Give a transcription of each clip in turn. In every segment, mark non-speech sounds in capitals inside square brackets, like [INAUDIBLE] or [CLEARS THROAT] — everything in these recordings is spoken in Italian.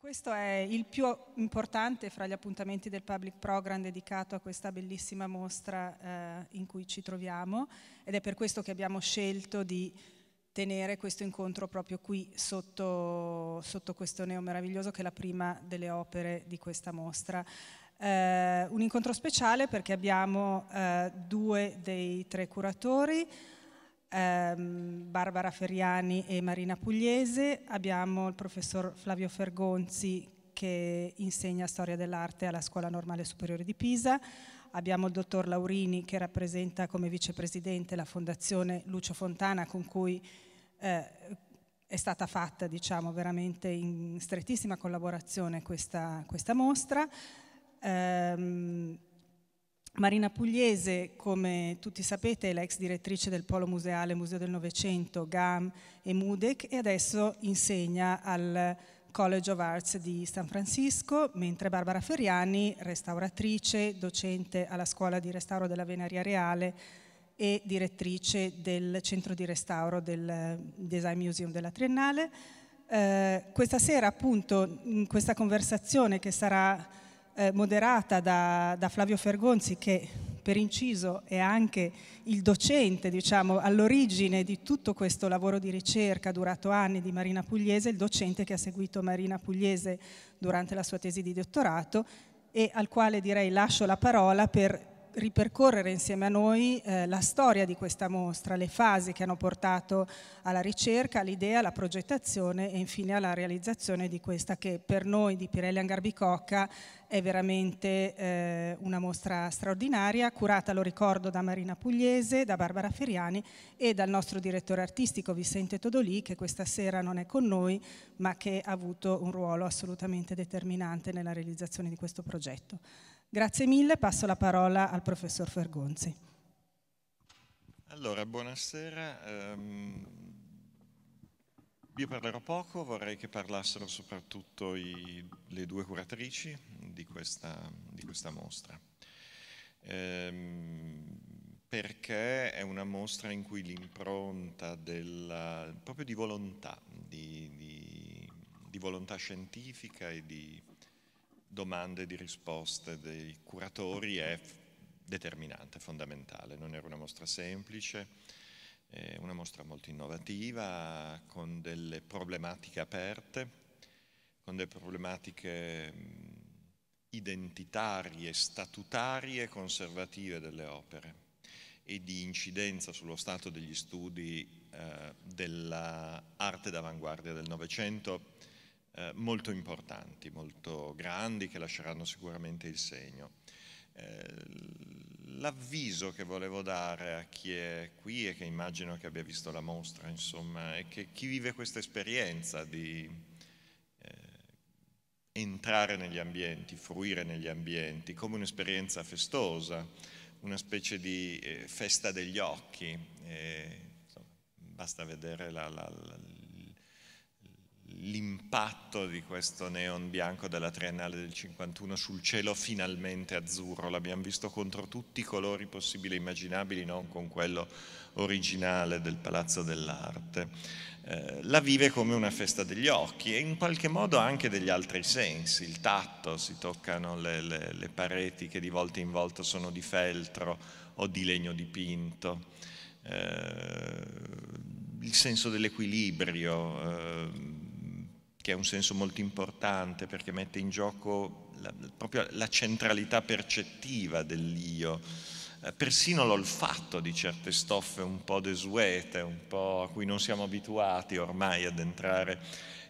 Questo è il più importante fra gli appuntamenti del Public Program dedicato a questa bellissima mostra eh, in cui ci troviamo ed è per questo che abbiamo scelto di tenere questo incontro proprio qui sotto, sotto questo neo meraviglioso che è la prima delle opere di questa mostra. Eh, un incontro speciale perché abbiamo eh, due dei tre curatori, ehm, Barbara Feriani e Marina Pugliese, abbiamo il professor Flavio Fergonzi che insegna storia dell'arte alla Scuola Normale Superiore di Pisa, abbiamo il dottor Laurini che rappresenta come vicepresidente la fondazione Lucio Fontana con cui eh, è stata fatta diciamo, veramente in strettissima collaborazione questa, questa mostra. Ehm, Marina Pugliese, come tutti sapete, è l'ex direttrice del Polo Museale Museo del Novecento, GAM e MUDEC e adesso insegna al College of Arts di San Francisco, mentre Barbara Ferriani, restauratrice, docente alla Scuola di Restauro della Venaria Reale e direttrice del Centro di Restauro del Design Museum della Triennale. Eh, questa sera appunto in questa conversazione che sarà eh, moderata da, da Flavio Fergonzi, che per inciso è anche il docente, diciamo, all'origine di tutto questo lavoro di ricerca durato anni di Marina Pugliese, il docente che ha seguito Marina Pugliese durante la sua tesi di dottorato e al quale direi lascio la parola per ripercorrere insieme a noi eh, la storia di questa mostra, le fasi che hanno portato alla ricerca, all'idea, alla progettazione e infine alla realizzazione di questa che per noi di Pirelli Angarbicocca è veramente eh, una mostra straordinaria, curata, lo ricordo, da Marina Pugliese, da Barbara Feriani e dal nostro direttore artistico Vicente Todolì, che questa sera non è con noi, ma che ha avuto un ruolo assolutamente determinante nella realizzazione di questo progetto. Grazie mille, passo la parola al professor Fergonzi. Allora, buonasera. Ehm, io parlerò poco, vorrei che parlassero soprattutto i, le due curatrici di questa, di questa mostra. Ehm, perché è una mostra in cui l'impronta della, proprio di volontà, di, di, di volontà scientifica e di domande di risposte dei curatori è determinante, fondamentale. Non era una mostra semplice, eh, una mostra molto innovativa, con delle problematiche aperte, con delle problematiche identitarie, statutarie e conservative delle opere e di incidenza sullo stato degli studi eh, dell'arte d'avanguardia del Novecento eh, molto importanti, molto grandi, che lasceranno sicuramente il segno. Eh, L'avviso che volevo dare a chi è qui e che immagino che abbia visto la mostra, insomma, è che chi vive questa esperienza di eh, entrare negli ambienti, fruire negli ambienti, come un'esperienza festosa, una specie di eh, festa degli occhi, eh, basta vedere la, la, la l'impatto di questo neon bianco della Triennale del 51 sul cielo finalmente azzurro, l'abbiamo visto contro tutti i colori possibili e immaginabili, non con quello originale del Palazzo dell'Arte. Eh, la vive come una festa degli occhi e in qualche modo anche degli altri sensi, il tatto, si toccano le, le, le pareti che di volta in volta sono di feltro o di legno dipinto, eh, il senso dell'equilibrio. Eh, che è un senso molto importante perché mette in gioco la, proprio la centralità percettiva dell'io, eh, persino l'olfatto di certe stoffe un po' desuete, un po' a cui non siamo abituati ormai ad entrare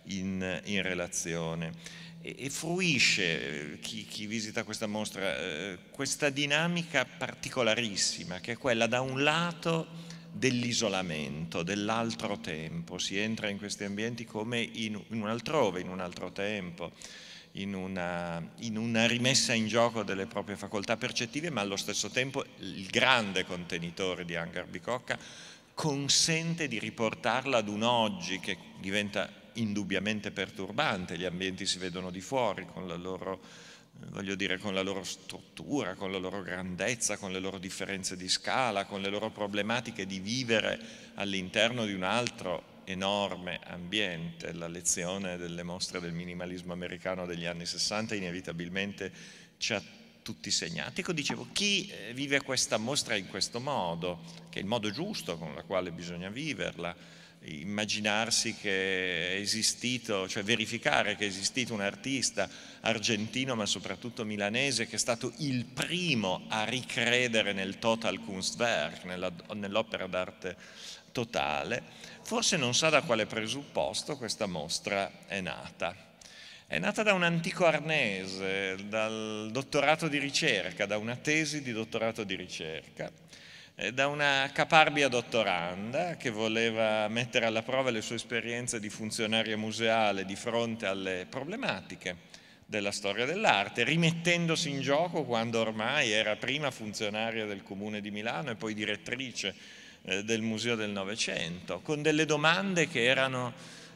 in, in relazione. E, e fruisce eh, chi, chi, visita questa mostra eh, questa dinamica particolarissima che è quella da un lato dell'isolamento, dell'altro tempo, si entra in questi ambienti come in, in un altrove, in un altro tempo, in una, in una rimessa in gioco delle proprie facoltà percettive, ma allo stesso tempo il grande contenitore di Hangar Bicocca consente di riportarla ad un oggi che diventa indubbiamente perturbante, gli ambienti si vedono di fuori con la loro voglio dire, con la loro struttura, con la loro grandezza, con le loro differenze di scala, con le loro problematiche di vivere all'interno di un altro enorme ambiente. La lezione delle mostre del minimalismo americano degli anni 60 inevitabilmente ci ha tutti segnati. Ecco, dicevo, chi eh, vive questa mostra in questo modo, che è il modo giusto con il quale bisogna viverla, immaginarsi che è esistito, cioè verificare che è esistito un artista argentino ma soprattutto milanese che è stato il primo a ricredere nel Total Kunstwerk, nell'opera d'arte totale, forse non sa da quale presupposto questa mostra è nata. È nata da un antico arnese, dal dottorato di ricerca, da una tesi di dottorato di ricerca, eh, da una caparbia dottoranda che voleva mettere alla prova le sue esperienze di funzionaria museale di fronte alle problematiche della storia dell'arte, rimettendosi in gioco quando ormai era prima funzionaria del Comune di Milano e poi direttrice eh, del Museo del Novecento, con delle domande che erano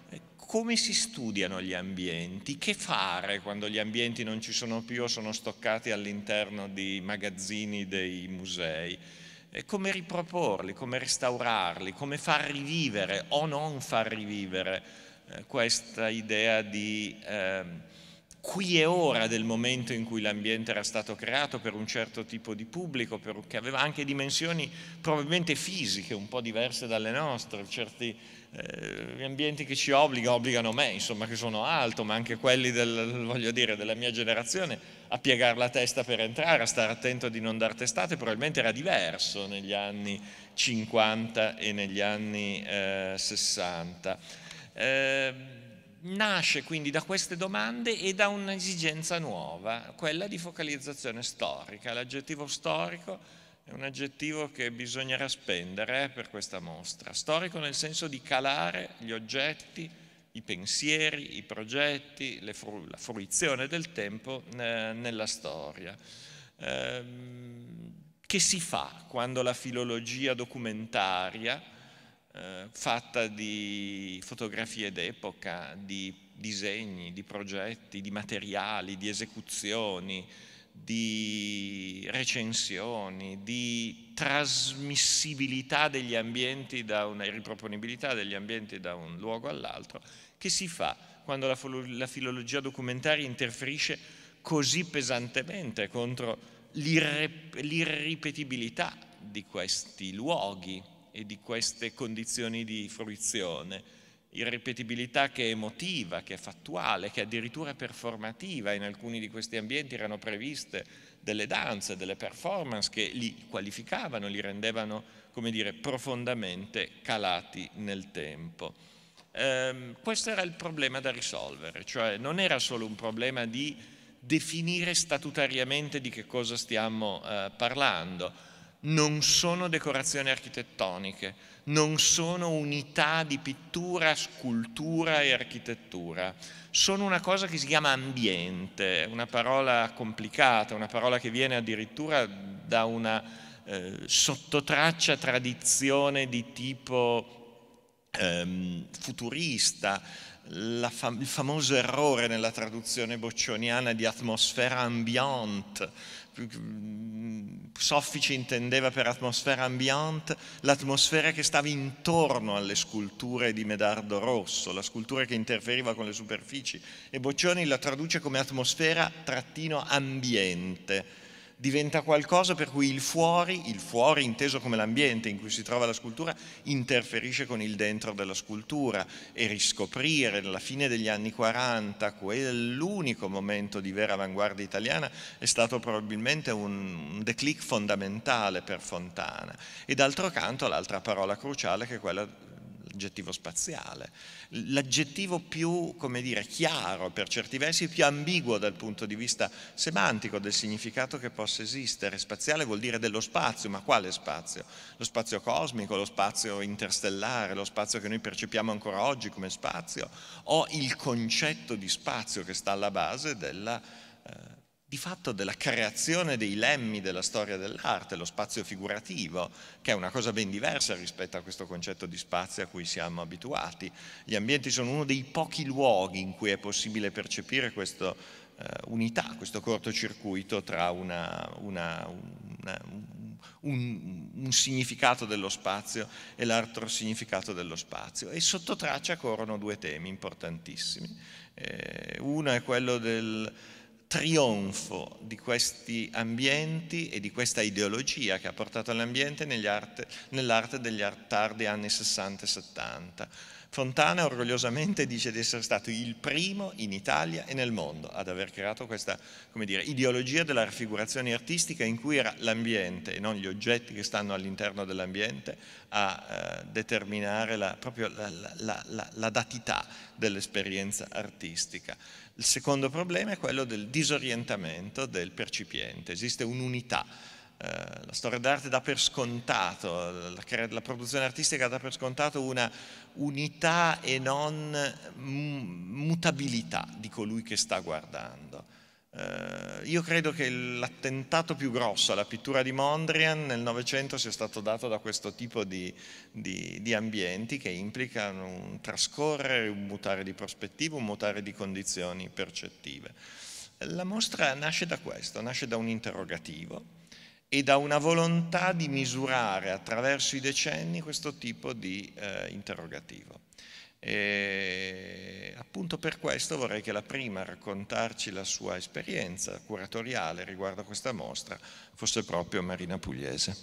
eh, come si studiano gli ambienti, che fare quando gli ambienti non ci sono più o sono stoccati all'interno di magazzini dei musei e come riproporli, come restaurarli, come far rivivere o non far rivivere eh, questa idea di eh, qui e ora del momento in cui l'ambiente era stato creato per un certo tipo di pubblico, per, che aveva anche dimensioni probabilmente fisiche un po' diverse dalle nostre, certi eh, gli ambienti che ci obbligano, obbligano me, insomma, che sono alto, ma anche quelli del, dire, della mia generazione, a piegare la testa per entrare, a stare attento di non dar testate, probabilmente era diverso negli anni 50 e negli anni eh, 60. Eh, nasce quindi da queste domande e da un'esigenza nuova, quella di focalizzazione storica. L'aggettivo storico è un aggettivo che bisognerà spendere per questa mostra. Storico nel senso di calare gli oggetti, i pensieri, i progetti, fru la fruizione del tempo eh, nella storia. Ehm, che si fa quando la filologia documentaria, eh, fatta di fotografie d'epoca, di disegni, di progetti, di materiali, di esecuzioni, di recensioni, di trasmissibilità degli ambienti da una riproponibilità degli ambienti da un luogo all'altro che si fa quando la, la filologia documentaria interferisce così pesantemente contro l'irripetibilità di questi luoghi e di queste condizioni di fruizione irripetibilità che è emotiva, che è fattuale, che è addirittura performativa. In alcuni di questi ambienti erano previste delle danze, delle performance che li qualificavano, li rendevano, come dire, profondamente calati nel tempo. Ehm, questo era il problema da risolvere, cioè non era solo un problema di definire statutariamente di che cosa stiamo eh, parlando, non sono decorazioni architettoniche, non sono unità di pittura, scultura e architettura, sono una cosa che si chiama ambiente, una parola complicata, una parola che viene addirittura da una eh, sottotraccia tradizione di tipo ehm, futurista, fam il famoso errore nella traduzione boccioniana di atmosfera ambiente, Mm, Soffici intendeva per atmosfera ambiente l'atmosfera che stava intorno alle sculture di Medardo Rosso, la scultura che interferiva con le superfici e Boccioni la traduce come atmosfera trattino ambiente, diventa qualcosa per cui il fuori, il fuori inteso come l'ambiente in cui si trova la scultura, interferisce con il dentro della scultura e riscoprire alla fine degli anni 40 quell'unico momento di vera avanguardia italiana è stato probabilmente un declic fondamentale per Fontana. E d'altro canto l'altra parola cruciale che è quella l'aggettivo spaziale, l'aggettivo più, come dire, chiaro, per certi versi più ambiguo dal punto di vista semantico del significato che possa esistere. Spaziale vuol dire dello spazio, ma quale spazio? Lo spazio cosmico, lo spazio interstellare, lo spazio che noi percepiamo ancora oggi come spazio, o il concetto di spazio che sta alla base della... Eh, di fatto della creazione dei lemmi della storia dell'arte, lo spazio figurativo, che è una cosa ben diversa rispetto a questo concetto di spazio a cui siamo abituati. Gli ambienti sono uno dei pochi luoghi in cui è possibile percepire questa eh, unità, questo cortocircuito tra una, una, una, un, un significato dello spazio e l'altro significato dello spazio. E sotto traccia corrono due temi importantissimi. Eh, uno è quello del trionfo di questi ambienti e di questa ideologia che ha portato l'ambiente nell'arte degli tardi anni 60 e 70. Fontana orgogliosamente dice di essere stato il primo in Italia e nel mondo ad aver creato questa dire, ideologia della raffigurazione artistica in cui era l'ambiente e non gli oggetti che stanno all'interno dell'ambiente a eh, determinare la, proprio la, la, la datità dell'esperienza artistica. Il secondo problema è quello del disorientamento del percipiente. Esiste un'unità. Eh, la storia d'arte dà per scontato, la, la, produzione artistica dà per scontato una unità e non mm, mutabilità di colui che sta guardando. Eh, io credo che l'attentato più grosso alla pittura di Mondrian nel Novecento sia stato dato da questo tipo di, di, di ambienti che implicano un trascorrere, un mutare di prospettiva, un mutare di condizioni percettive. La mostra nasce da questo, nasce da un interrogativo e da una volontà di misurare attraverso i decenni questo tipo di eh, interrogativo. E appunto per questo vorrei che la prima a raccontarci la sua esperienza curatoriale riguardo a questa mostra fosse proprio Marina Pugliese.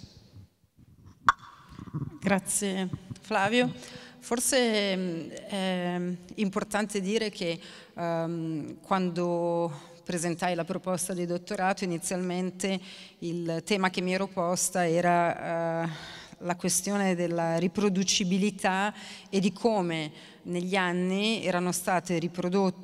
Grazie Flavio. Forse mm, è importante dire che um, quando presentai la proposta di dottorato inizialmente il tema che mi ero posta era... Uh, la questione della riproducibilità e di come negli anni erano stati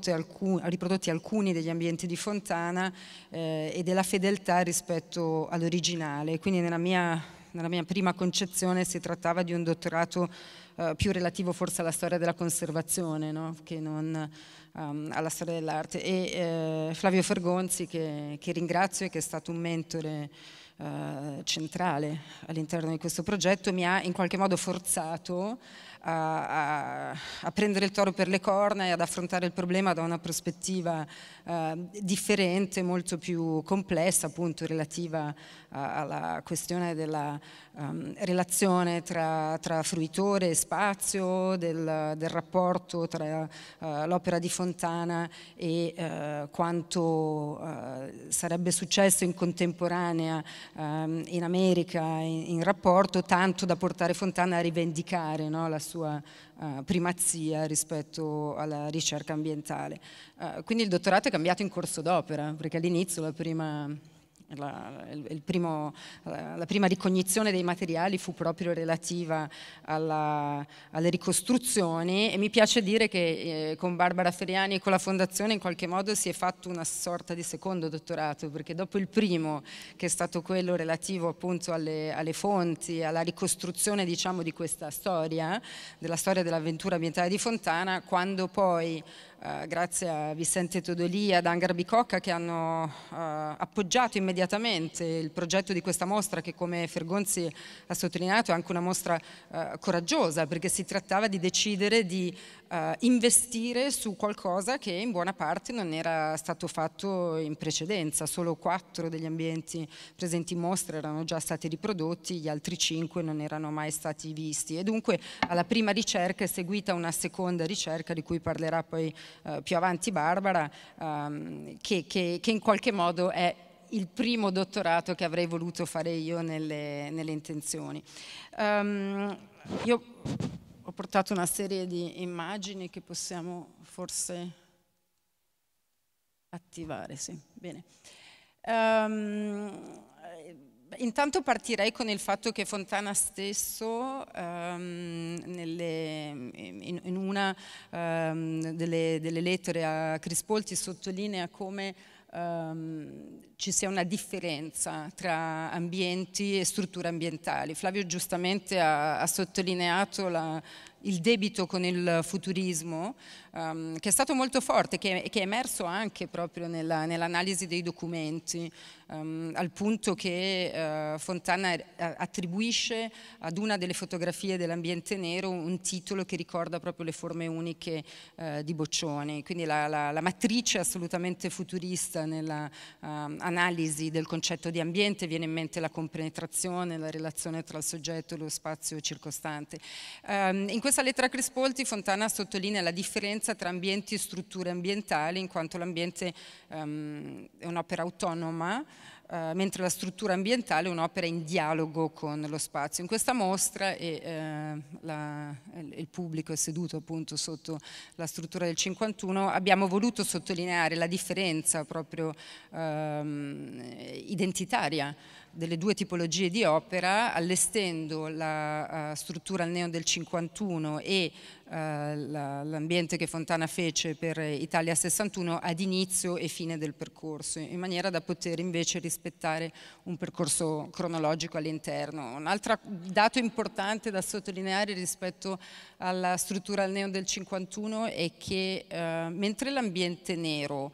alcun, riprodotti alcuni degli ambienti di Fontana eh, e della fedeltà rispetto all'originale. Quindi nella mia, nella mia prima concezione si trattava di un dottorato Uh, più relativo forse alla storia della conservazione no? che non um, alla storia dell'arte. E uh, Flavio Fergonzi, che, che, ringrazio e che è stato un mentore eh, centrale all'interno di questo progetto, mi ha in qualche modo forzato a, a, a, prendere il toro per le corna e ad affrontare il problema da una prospettiva eh, differente, molto più complessa, appunto relativa a, eh, alla questione della um, relazione tra, tra, fruitore e spazio, del, del rapporto tra uh, l'opera di Fontana e uh, quanto uh, sarebbe successo in contemporanea um, in America in, in, rapporto, tanto da portare Fontana a rivendicare no, la sua primazia rispetto alla ricerca ambientale. quindi il dottorato è cambiato in corso d'opera, perché all'inizio la prima la, il primo, la prima ricognizione dei materiali fu proprio relativa alla, alle ricostruzioni e mi piace dire che eh, con Barbara Feriani e con la fondazione in qualche modo si è fatto una sorta di secondo dottorato perché dopo il primo che è stato quello relativo appunto alle, alle fonti, alla ricostruzione diciamo di questa storia, della storia dell'avventura ambientale di Fontana, quando poi eh, grazie a Vicente Todolì e ad Angar Bicocca che hanno eh, appoggiato immediatamente il progetto di questa mostra che come Fergonzi ha sottolineato è anche una mostra eh, coraggiosa perché si trattava di decidere di eh, investire su qualcosa che in buona parte non era stato fatto in precedenza, solo quattro degli ambienti presenti in mostra erano già stati riprodotti, gli altri cinque non erano mai stati visti e dunque alla prima ricerca è seguita una seconda ricerca di cui parlerà poi eh, più avanti Barbara, ehm, che, che, che in qualche modo è il primo dottorato che avrei voluto fare io nelle, nelle intenzioni. Um, io ho portato una serie di immagini che possiamo forse attivare. Sì. Um, intanto partirei con il fatto che Fontana stesso um, nelle, in, in, una um, delle, delle lettere a Crispolti sottolinea come ehm, ci sia una differenza tra ambienti e strutture ambientali. Flavio giustamente ha, ha sottolineato la, il debito con il futurismo, um, che è stato molto forte, che, che è emerso anche proprio nella, nell'analisi dei documenti, um, al punto che uh, Fontana er, eh, attribuisce ad una delle fotografie dell'ambiente nero un titolo che ricorda proprio le forme uniche uh, di Boccioni, quindi la, la, la matrice assolutamente futurista nell'analisi ehm, uh, del concetto di ambiente, viene in mente la compenetrazione, la relazione tra il soggetto e lo spazio circostante. Um, in questa lettera a Crespolti Fontana sottolinea la differenza differenza tra ambienti e strutture ambientali, in quanto l'ambiente um, è un'opera autonoma, Uh, mentre la struttura ambientale è un'opera in dialogo con lo spazio. In questa mostra e, uh, la, il pubblico è seduto appunto sotto la struttura del 51, abbiamo voluto sottolineare la differenza proprio uh, identitaria delle due tipologie di opera, allestendo la uh, struttura al neo del 51 e uh, l'ambiente che Fontana fece per Italia 61 ad inizio e fine del percorso, in maniera da poter invece rispettare un percorso cronologico all'interno. Un altro dato importante da sottolineare rispetto alla struttura al neo del 51 è che uh, mentre l'ambiente nero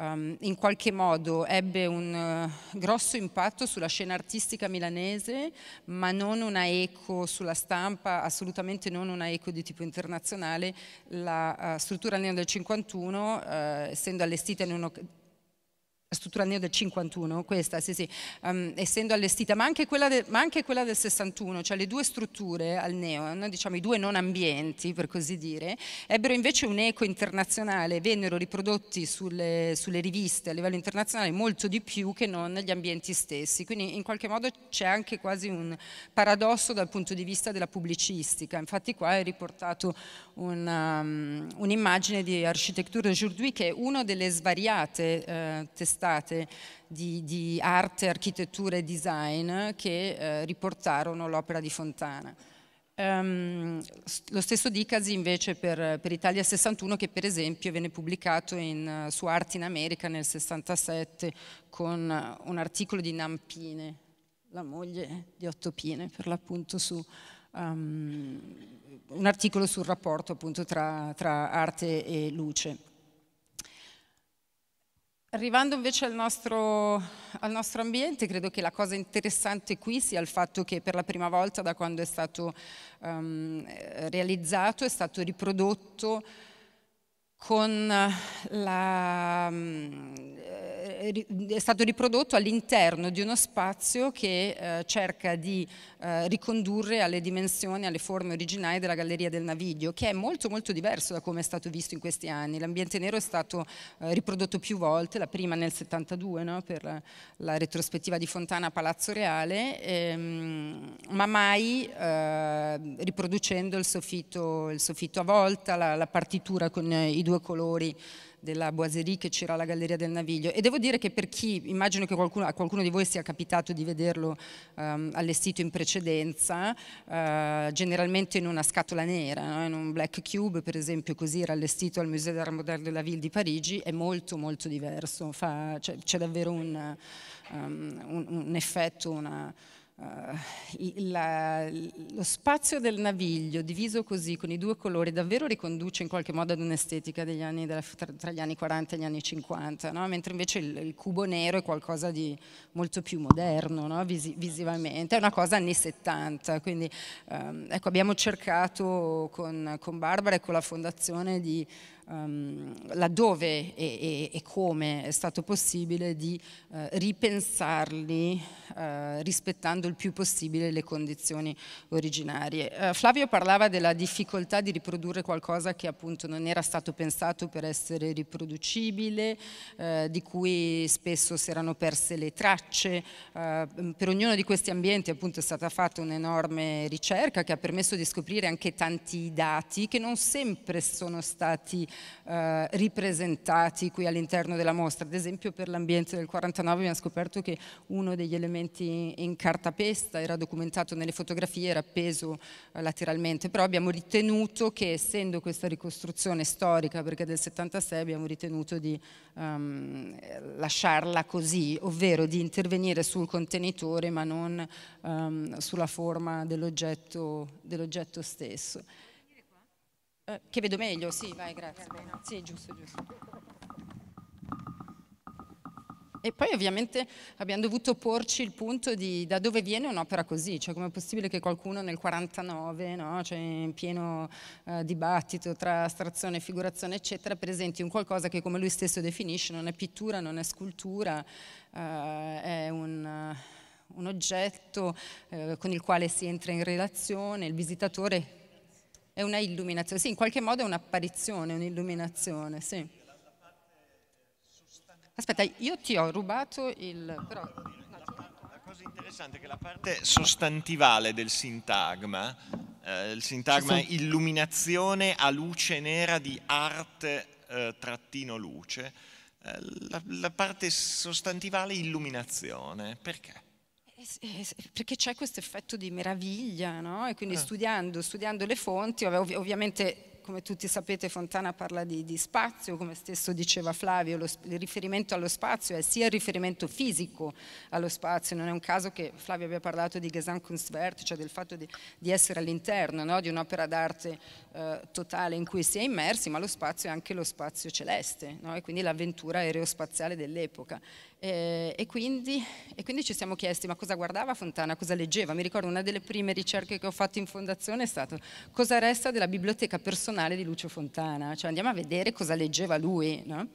um, in qualche modo ebbe un uh, grosso impatto sulla scena artistica milanese, ma non una eco sulla stampa, assolutamente non una eco di tipo internazionale. La uh, struttura almeno del 51, uh, eh, essendo allestita in uno struttura neo del 51, questa, sì, sì, um, essendo allestita, ma anche, de, ma anche, quella del 61, cioè le due strutture al neo, no, diciamo i due non ambienti per così dire, ebbero invece un eco internazionale, vennero riprodotti sulle, sulle, riviste a livello internazionale molto di più che non gli ambienti stessi, quindi in qualche modo c'è anche quasi un paradosso dal punto di vista della pubblicistica, infatti qua è riportato um, un'immagine um, un di architettura aujourd'hui che è una delle svariate eh, testimonianze testate di, di arte, architettura e design che eh, riportarono l'opera di Fontana. Um, lo stesso Dicasi invece per, per, Italia 61 che per esempio venne pubblicato in, eh, su Arte in America nel 67 con eh, un articolo di Nampine, la moglie di Otto Pine per l'appunto su um, un articolo sul rapporto appunto tra, tra arte e luce. Arrivando invece al nostro, al nostro, ambiente, credo che la cosa interessante qui sia il fatto che per la prima volta da quando è stato um, realizzato è stato riprodotto con la, eh, è stato riprodotto all'interno di uno spazio che eh, cerca di eh, ricondurre alle dimensioni, alle forme originali della Galleria del Naviglio, che è molto molto diverso da come è stato visto in questi anni. L'ambiente nero è stato eh, riprodotto più volte, la prima nel 72 no? per la, la, retrospettiva di Fontana a Palazzo Reale, ehm, ma mai eh, riproducendo il soffitto, il soffitto, a volta, la, la partitura con i due colori della Boiserie che c'era alla Galleria del Naviglio e devo dire che per chi, immagino che qualcuno, a qualcuno di voi sia capitato di vederlo um, allestito in precedenza, uh, generalmente in una scatola nera, no? in un black cube per esempio così era allestito al Museo d'Art Moderne de la Ville di Parigi, è molto molto diverso, c'è, davvero un, um, un, un effetto, una eh, il, la, lo spazio del naviglio diviso così con i due colori davvero riconduce in qualche modo ad un'estetica tra, tra, gli anni 40 e gli anni 50, no? mentre invece il, il, cubo nero è qualcosa di molto più moderno no? Visi, visivamente, è una cosa anni 70, quindi ehm, ecco, abbiamo cercato con, con Barbara e con la fondazione di um, laddove e, e, e, come è stato possibile di uh, ripensarli uh, rispettando il più possibile le condizioni originarie. Uh, Flavio parlava della difficoltà di riprodurre qualcosa che appunto non era stato pensato per essere riproducibile, di cui spesso si erano perse le tracce. per ognuno di questi ambienti appunto è stata fatta un'enorme ricerca che ha permesso di scoprire anche tanti dati che non sempre sono stati eh, ripresentati qui all'interno della mostra. Ad esempio per l'ambiente del 49 abbiamo scoperto che uno degli elementi in cartapesta era documentato nelle fotografie, era appeso eh, lateralmente, però abbiamo ritenuto che essendo questa ricostruzione storica, perché del 76 abbiamo ritenuto di ehm, lasciarla così, ovvero di intervenire sul contenitore ma non ehm, sulla forma dell'oggetto dell stesso. Eh, che vedo meglio, sì, vai, grazie. Sì, giusto, giusto. E poi ovviamente abbiamo dovuto porci il punto di da dove viene un'opera così, cioè com'è possibile che qualcuno nel 49, no? cioè in pieno eh, dibattito tra astrazione e figurazione eccetera, presenti un qualcosa che come lui stesso definisce non è pittura, non è scultura, eh, è un, un oggetto eh, con il quale si entra in relazione, il visitatore è una illuminazione, sì, in qualche modo è un'apparizione, un'illuminazione, sì. Aspetta, io ti ho rubato il... Però... La cosa interessante è che la parte sostantivale del sintagma, eh, il sintagma sì, sì. illuminazione a luce nera di art eh, trattino luce, eh, la, la parte sostantivale illuminazione, perché? Eh, perché c'è questo effetto di meraviglia, no? E quindi eh. studiando, studiando, le fonti, ov ovviamente come tutti sapete Fontana parla di, di spazio, come stesso diceva Flavio, lo, il riferimento allo spazio è sia il riferimento fisico allo spazio, non è un caso che Flavio abbia parlato di Gesamtkunstwert, cioè del fatto di, di essere all'interno no? di un'opera d'arte eh, totale in cui si è immersi, ma lo spazio è anche lo spazio celeste, no? e quindi l'avventura aerospaziale dell'epoca. Eh, e, quindi, e, quindi, ci siamo chiesti ma cosa guardava Fontana, cosa leggeva. Mi ricordo una delle prime ricerche che ho fatto in fondazione è stata cosa resta della biblioteca personale di Lucio Fontana, cioè andiamo a vedere cosa leggeva lui. No?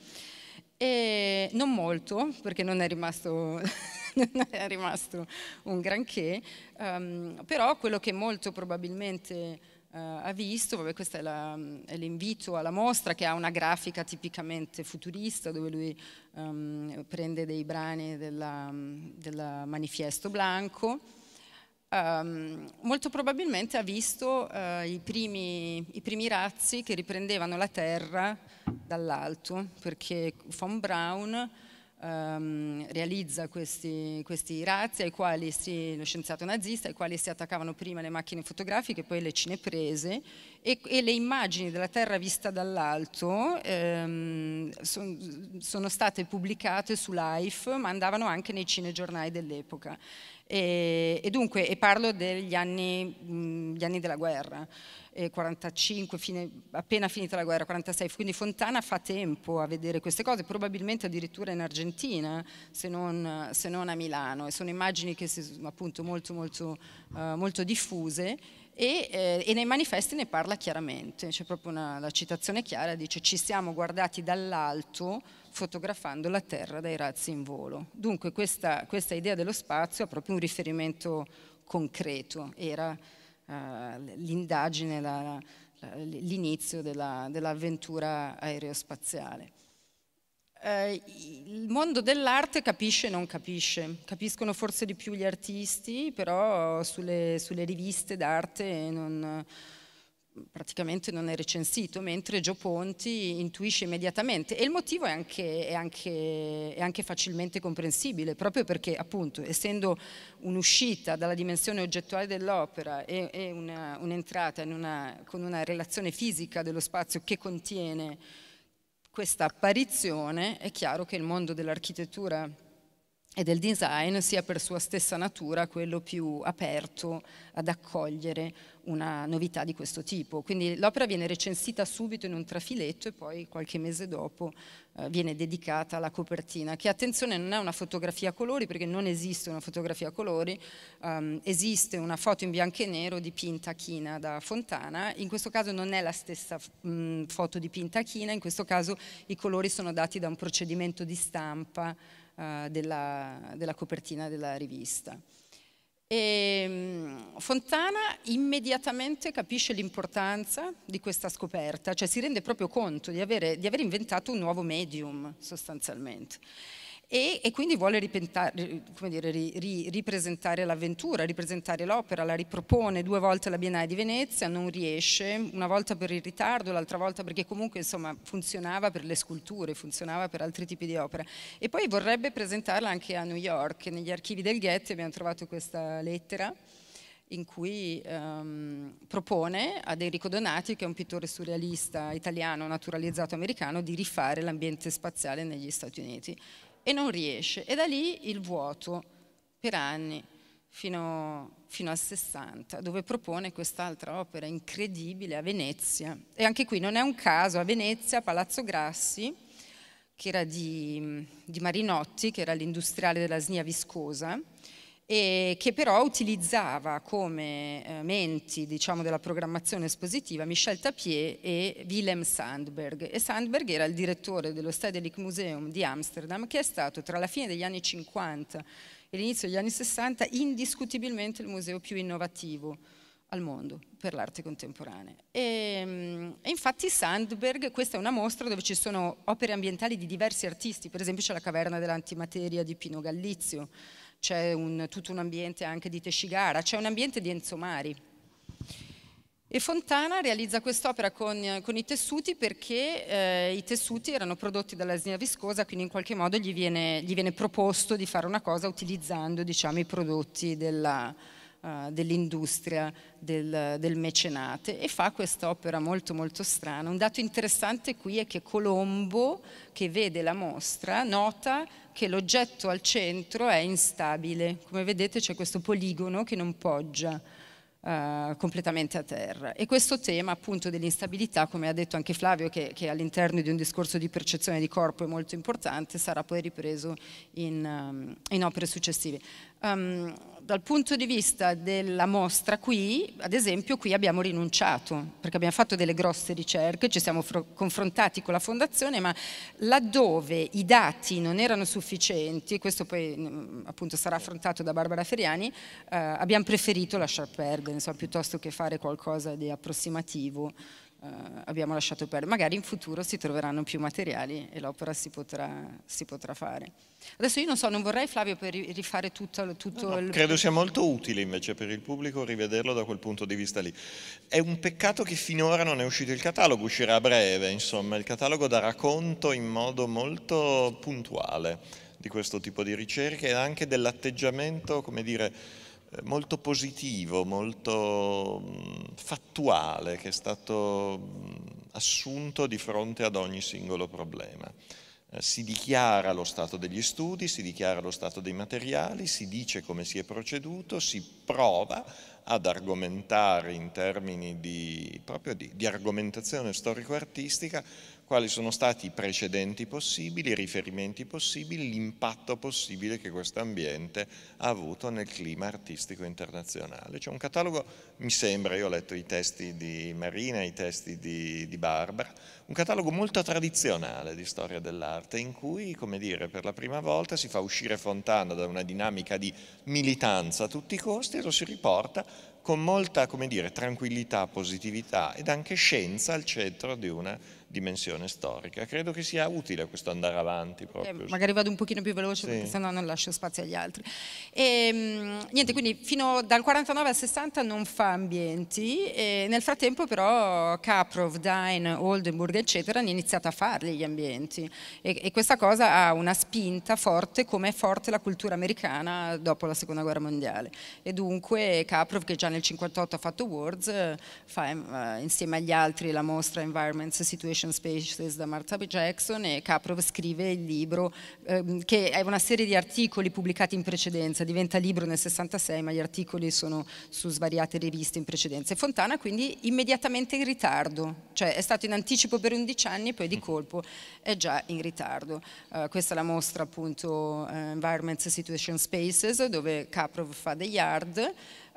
E non molto, perché non è rimasto, [LAUGHS] non è rimasto un granché, um, però quello che molto probabilmente eh, ha visto, vabbè, questo è, l'invito alla mostra che ha una grafica tipicamente futurista dove lui um, prende dei brani del manifiesto blanco. Um, molto probabilmente ha visto uh, i, primi, i, primi, razzi che riprendevano la terra dall'alto, perché von Braun ehm, realizza questi, questi razzi ai quali si, lo scienziato nazista, ai quali si attaccavano prima le macchine fotografiche, poi le cineprese e, e le immagini della Terra vista dall'alto ehm, son, sono state pubblicate su Life ma andavano anche nei cinegiornali dell'epoca. E, e dunque, e parlo degli anni, mh, anni della guerra, eh, 45, fine, appena finita la guerra, 46, quindi Fontana fa tempo a vedere queste cose, probabilmente addirittura in Argentina, se non, se non a Milano, e sono immagini che sono appunto molto, molto, uh, molto diffuse. E, eh, e, nei manifesti ne parla chiaramente, c'è proprio una, la citazione chiara, dice ci siamo guardati dall'alto fotografando la Terra dai razzi in volo. Dunque questa, questa idea dello spazio ha proprio un riferimento concreto, era uh, l'indagine, l'inizio dell'avventura aerospaziale. Eh, il mondo dell'arte capisce e non capisce, capiscono forse di più gli artisti, però sulle, sulle riviste d'arte non praticamente non è recensito, mentre Gio Ponti intuisce immediatamente e il motivo è anche, è, anche, è anche, facilmente comprensibile, proprio perché appunto essendo un'uscita dalla dimensione oggettuale dell'opera e, e una, un'entrata una, con una relazione fisica dello spazio che contiene questa apparizione, è chiaro che il mondo dell'architettura e del design sia per sua stessa natura quello più aperto ad accogliere una novità di questo tipo. Quindi l'opera viene recensita subito in un trafiletto e poi qualche mese dopo eh, viene dedicata alla copertina, che attenzione non è una fotografia a colori perché non esiste una fotografia a colori, um, esiste una foto in bianco e nero dipinta a china da Fontana, in questo caso non è la stessa mh, foto dipinta a china, in questo caso i colori sono dati da un procedimento di stampa eh, della, della, copertina della rivista. E, mm, Fontana immediatamente capisce l'importanza di questa scoperta, cioè si rende proprio conto di aver inventato un nuovo medium sostanzialmente e, e quindi vuole dire, ri, ri, ripresentare l'avventura, ripresentare l'opera, la ripropone due volte alla Biennale di Venezia, non riesce, una volta per il ritardo, l'altra volta perché comunque insomma, funzionava per le sculture, funzionava per altri tipi di opera. E poi vorrebbe presentarla anche a New York, negli archivi del Getty abbiamo trovato questa lettera in cui um, propone ad Enrico Donati, che è un pittore surrealista italiano naturalizzato americano, di rifare l'ambiente spaziale negli Stati Uniti e non riesce. E da lì il vuoto per anni, fino, fino al 60, dove propone quest'altra opera incredibile a Venezia. E anche qui non è un caso, a Venezia, Palazzo Grassi, che era di, di Marinotti, che era l'industriale della Snia Viscosa, e che però utilizzava come eh, menti diciamo, della programmazione espositiva Michel Tapier e Willem Sandberg. E Sandberg era il direttore dello Stedelijk Museum di Amsterdam, che è stato tra la fine degli anni 50 e l'inizio degli anni 60 indiscutibilmente il museo più innovativo al mondo per l'arte contemporanea. E, mm, e, infatti Sandberg, questa è una mostra dove ci sono opere ambientali di diversi artisti, per esempio c'è la caverna dell'antimateria di Pino Gallizio, c'è un, tutto un ambiente anche di Tescigara, c'è un ambiente di Enzo Mari. E Fontana realizza quest'opera con, con, i tessuti perché eh, i tessuti erano prodotti dall'asina viscosa, quindi in qualche modo gli viene, gli viene, proposto di fare una cosa utilizzando diciamo, i prodotti della, eh, dell'industria del, del, mecenate e fa quest'opera molto molto strana. Un dato interessante qui è che Colombo, che vede la mostra, nota che l'oggetto al centro è instabile. Come vedete c'è questo poligono che non poggia. Uh, completamente a terra. E questo tema appunto dell'instabilità, come ha detto anche Flavio, che, che all'interno di un discorso di percezione di corpo è molto importante, sarà poi ripreso in, um, in opere successive. Um, dal punto di vista della mostra qui, ad esempio, qui abbiamo rinunciato, perché abbiamo fatto delle grosse ricerche, ci siamo confrontati con la fondazione, ma laddove i dati non erano sufficienti, questo poi mm, appunto sarà affrontato da Barbara Feriani, eh, abbiamo preferito lasciar perdere, insomma, piuttosto che fare qualcosa di approssimativo. Eh, abbiamo lasciato perdere. Magari in futuro si troveranno più materiali e l'opera si potrà, si potrà, fare. Adesso io non so, non vorrei Flavio per rifare tutto, tutto no, no, il... Credo sia molto utile invece per il pubblico rivederlo da quel punto di vista lì. È un peccato che finora non è uscito il catalogo, uscirà a breve, insomma, il catalogo darà conto in modo molto puntuale di questo tipo di ricerche e anche dell'atteggiamento, come dire eh, molto positivo, molto mm, fattuale che è stato mm, assunto di fronte ad ogni singolo problema. Eh, si dichiara lo stato degli studi, si dichiara lo stato dei materiali, si dice come si è proceduto, si prova ad argomentare in termini di, proprio di, di argomentazione storico-artistica quali sono stati i precedenti possibili, i riferimenti possibili, l'impatto possibile che questo ambiente ha avuto nel clima artistico internazionale. C'è cioè, un catalogo, mi sembra, io ho letto i testi di Marina, i testi di, di Barbara, un catalogo molto tradizionale di storia dell'arte in cui, come dire, per la prima volta si fa uscire Fontana da una dinamica di militanza a tutti i costi e lo si riporta con molta, come dire, tranquillità, positività ed anche scienza al centro di una dimensione storica. Credo che sia utile questo andare avanti. Eh, magari vado un pochino più veloce sì. perché sennò non lascio spazio agli altri. E, ehm, niente, quindi fino dal 49 al 60 non fa ambienti, nel frattempo però Caprov, Dine, Oldenburg eccetera hanno iniziato a farli gli ambienti e, e questa cosa ha una spinta forte come è forte la cultura americana dopo la seconda guerra mondiale e dunque Caprov che già nel 58 ha fatto Words fa eh, insieme agli altri la mostra Environment Situation Conservation Spaces da Martha Jackson e Kaprov scrive il libro ehm, che è una serie di articoli pubblicati in precedenza, diventa libro nel 66 ma gli articoli sono su svariate riviste in precedenza e Fontana quindi immediatamente in ritardo, cioè è stato in anticipo per 11 anni e poi di colpo è già in ritardo. Eh, questa è la mostra appunto eh, Environments Situation Spaces dove Kaprov fa dei Yard,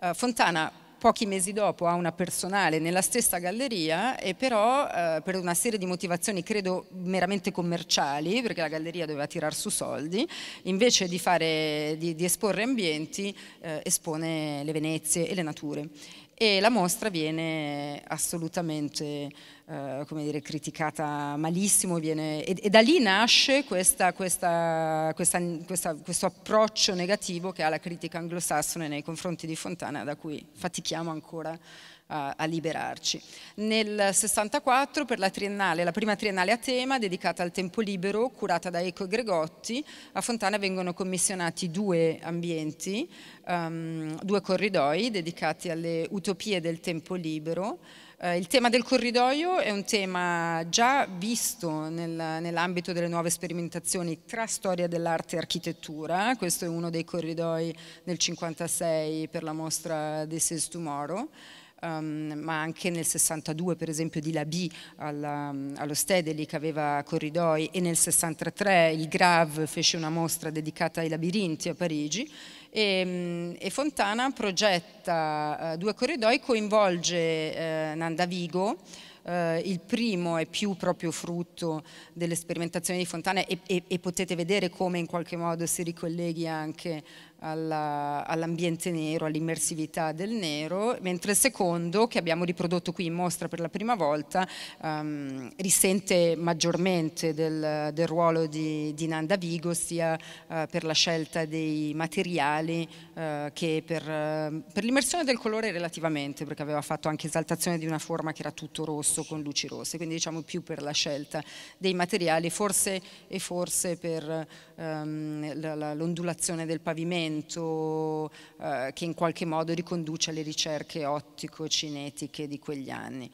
eh, Fontana pochi mesi dopo ha una personale nella stessa galleria e però eh, per una serie di motivazioni credo meramente commerciali, perché la galleria doveva tirar su soldi, invece di, fare, di, di esporre ambienti eh, espone le Venezie e le nature e la mostra viene assolutamente eh, dire, criticata malissimo viene, e, e, da lì nasce questa, questa, questa, questo approccio negativo che ha la critica anglosassone nei confronti di Fontana da cui fatichiamo ancora a, liberarci. Nel 64 per la, la prima triennale a tema dedicata al tempo libero, curata da Eco e Gregotti, a Fontana vengono commissionati due ambienti, um, due corridoi dedicati alle utopie del tempo libero. Uh, il tema del corridoio è un tema già visto nel, nell'ambito delle nuove sperimentazioni tra storia dell'arte e architettura, questo è uno dei corridoi del 56 per la mostra This is Tomorrow um, ma anche nel 62 per esempio di Labi alla, ehm, allo Stedeli che aveva corridoi e nel 63 il Grave fece una mostra dedicata ai labirinti a Parigi e, mm, e Fontana progetta uh, due corridoi, coinvolge uh, Nanda Vigo, Uh, il primo è più proprio frutto delle sperimentazioni di Fontana e, e, e, potete vedere come in qualche modo si ricolleghi anche all'ambiente nero, all'immersività del nero, mentre il secondo, che abbiamo riprodotto qui in mostra per la prima volta, um, risente maggiormente del, del ruolo di, di, Nanda Vigo, sia uh, per la scelta dei materiali uh, che per, uh, per l'immersione del colore relativamente, perché aveva fatto anche esaltazione di una forma che era tutto rosso con luci rosse, quindi diciamo più per la scelta dei materiali, forse e forse per ehm, l'ondulazione del pavimento eh, che in qualche modo riconduce alle ricerche ottico-cinetiche di quegli anni.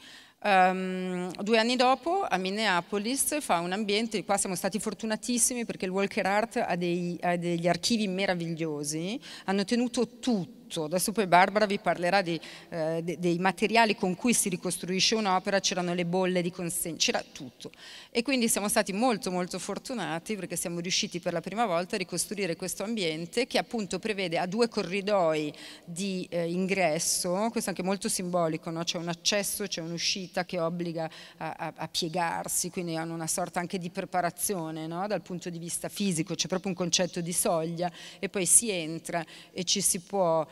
Um, due anni dopo a Minneapolis fa un ambiente, qua siamo stati fortunatissimi perché il Walker Art ha, dei, ha degli archivi meravigliosi, hanno tenuto tutto tutto. Adesso poi Barbara vi parlerà di, eh, de, dei materiali con cui si ricostruisce un'opera, c'erano le bolle di consegna, c'era tutto. E quindi siamo stati molto molto fortunati perché siamo riusciti per la prima volta a ricostruire questo ambiente che appunto prevede a due corridoi di eh, ingresso, questo è anche molto simbolico, no? c'è un accesso, c'è un'uscita che obbliga a, a, a, piegarsi, quindi hanno una sorta anche di preparazione no? dal punto di vista fisico, c'è proprio un concetto di soglia e poi si entra e ci si può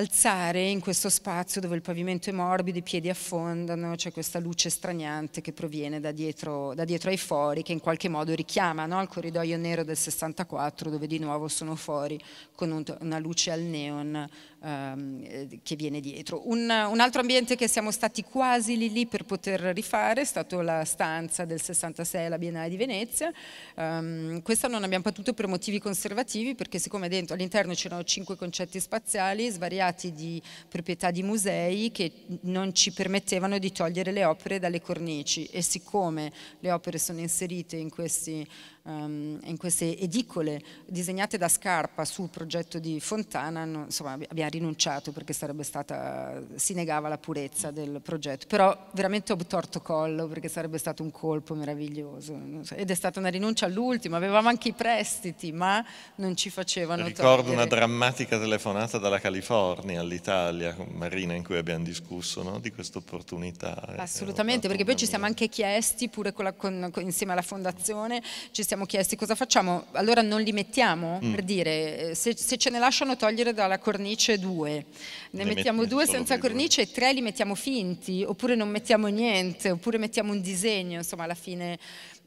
alzare in questo spazio dove il pavimento è morbido, i piedi affondano, c'è questa luce straniante che proviene da dietro, da dietro ai fori che in qualche modo richiama no, il corridoio nero del 64 dove di nuovo sono fori con un, una luce al neon ehm, eh, che viene dietro. Un, un, altro ambiente che siamo stati quasi lì lì per poter rifare è stata la stanza del 66 alla Biennale di Venezia, ehm, questa non abbiamo potuto per motivi conservativi perché siccome dentro, all'interno c'erano cinque concetti spaziali svariati di proprietà di musei che non ci permettevano di togliere le opere dalle cornici e siccome le opere sono inserite in questi um, in queste edicole disegnate da Scarpa sul progetto di Fontana, non, insomma abbiamo rinunciato perché sarebbe stata, si negava la purezza del progetto, però veramente ho torto collo perché sarebbe stato un colpo meraviglioso so, ed è stata una rinuncia all'ultimo, avevamo anche i prestiti ma non ci facevano Ricordo togliere. una drammatica telefonata dalla California all'Italia, Marina in cui abbiamo discusso no? di questa opportunità. Assolutamente, perché poi ci siamo anche chiesti pure con la, con, insieme alla fondazione, ci siamo siamo chiesti cosa facciamo, allora non li mettiamo mm. per dire eh, se, se, ce ne lasciano togliere dalla cornice due, ne, ne mettiamo due senza cornice due. e tre li mettiamo finti, oppure non mettiamo niente, oppure mettiamo un disegno, insomma alla fine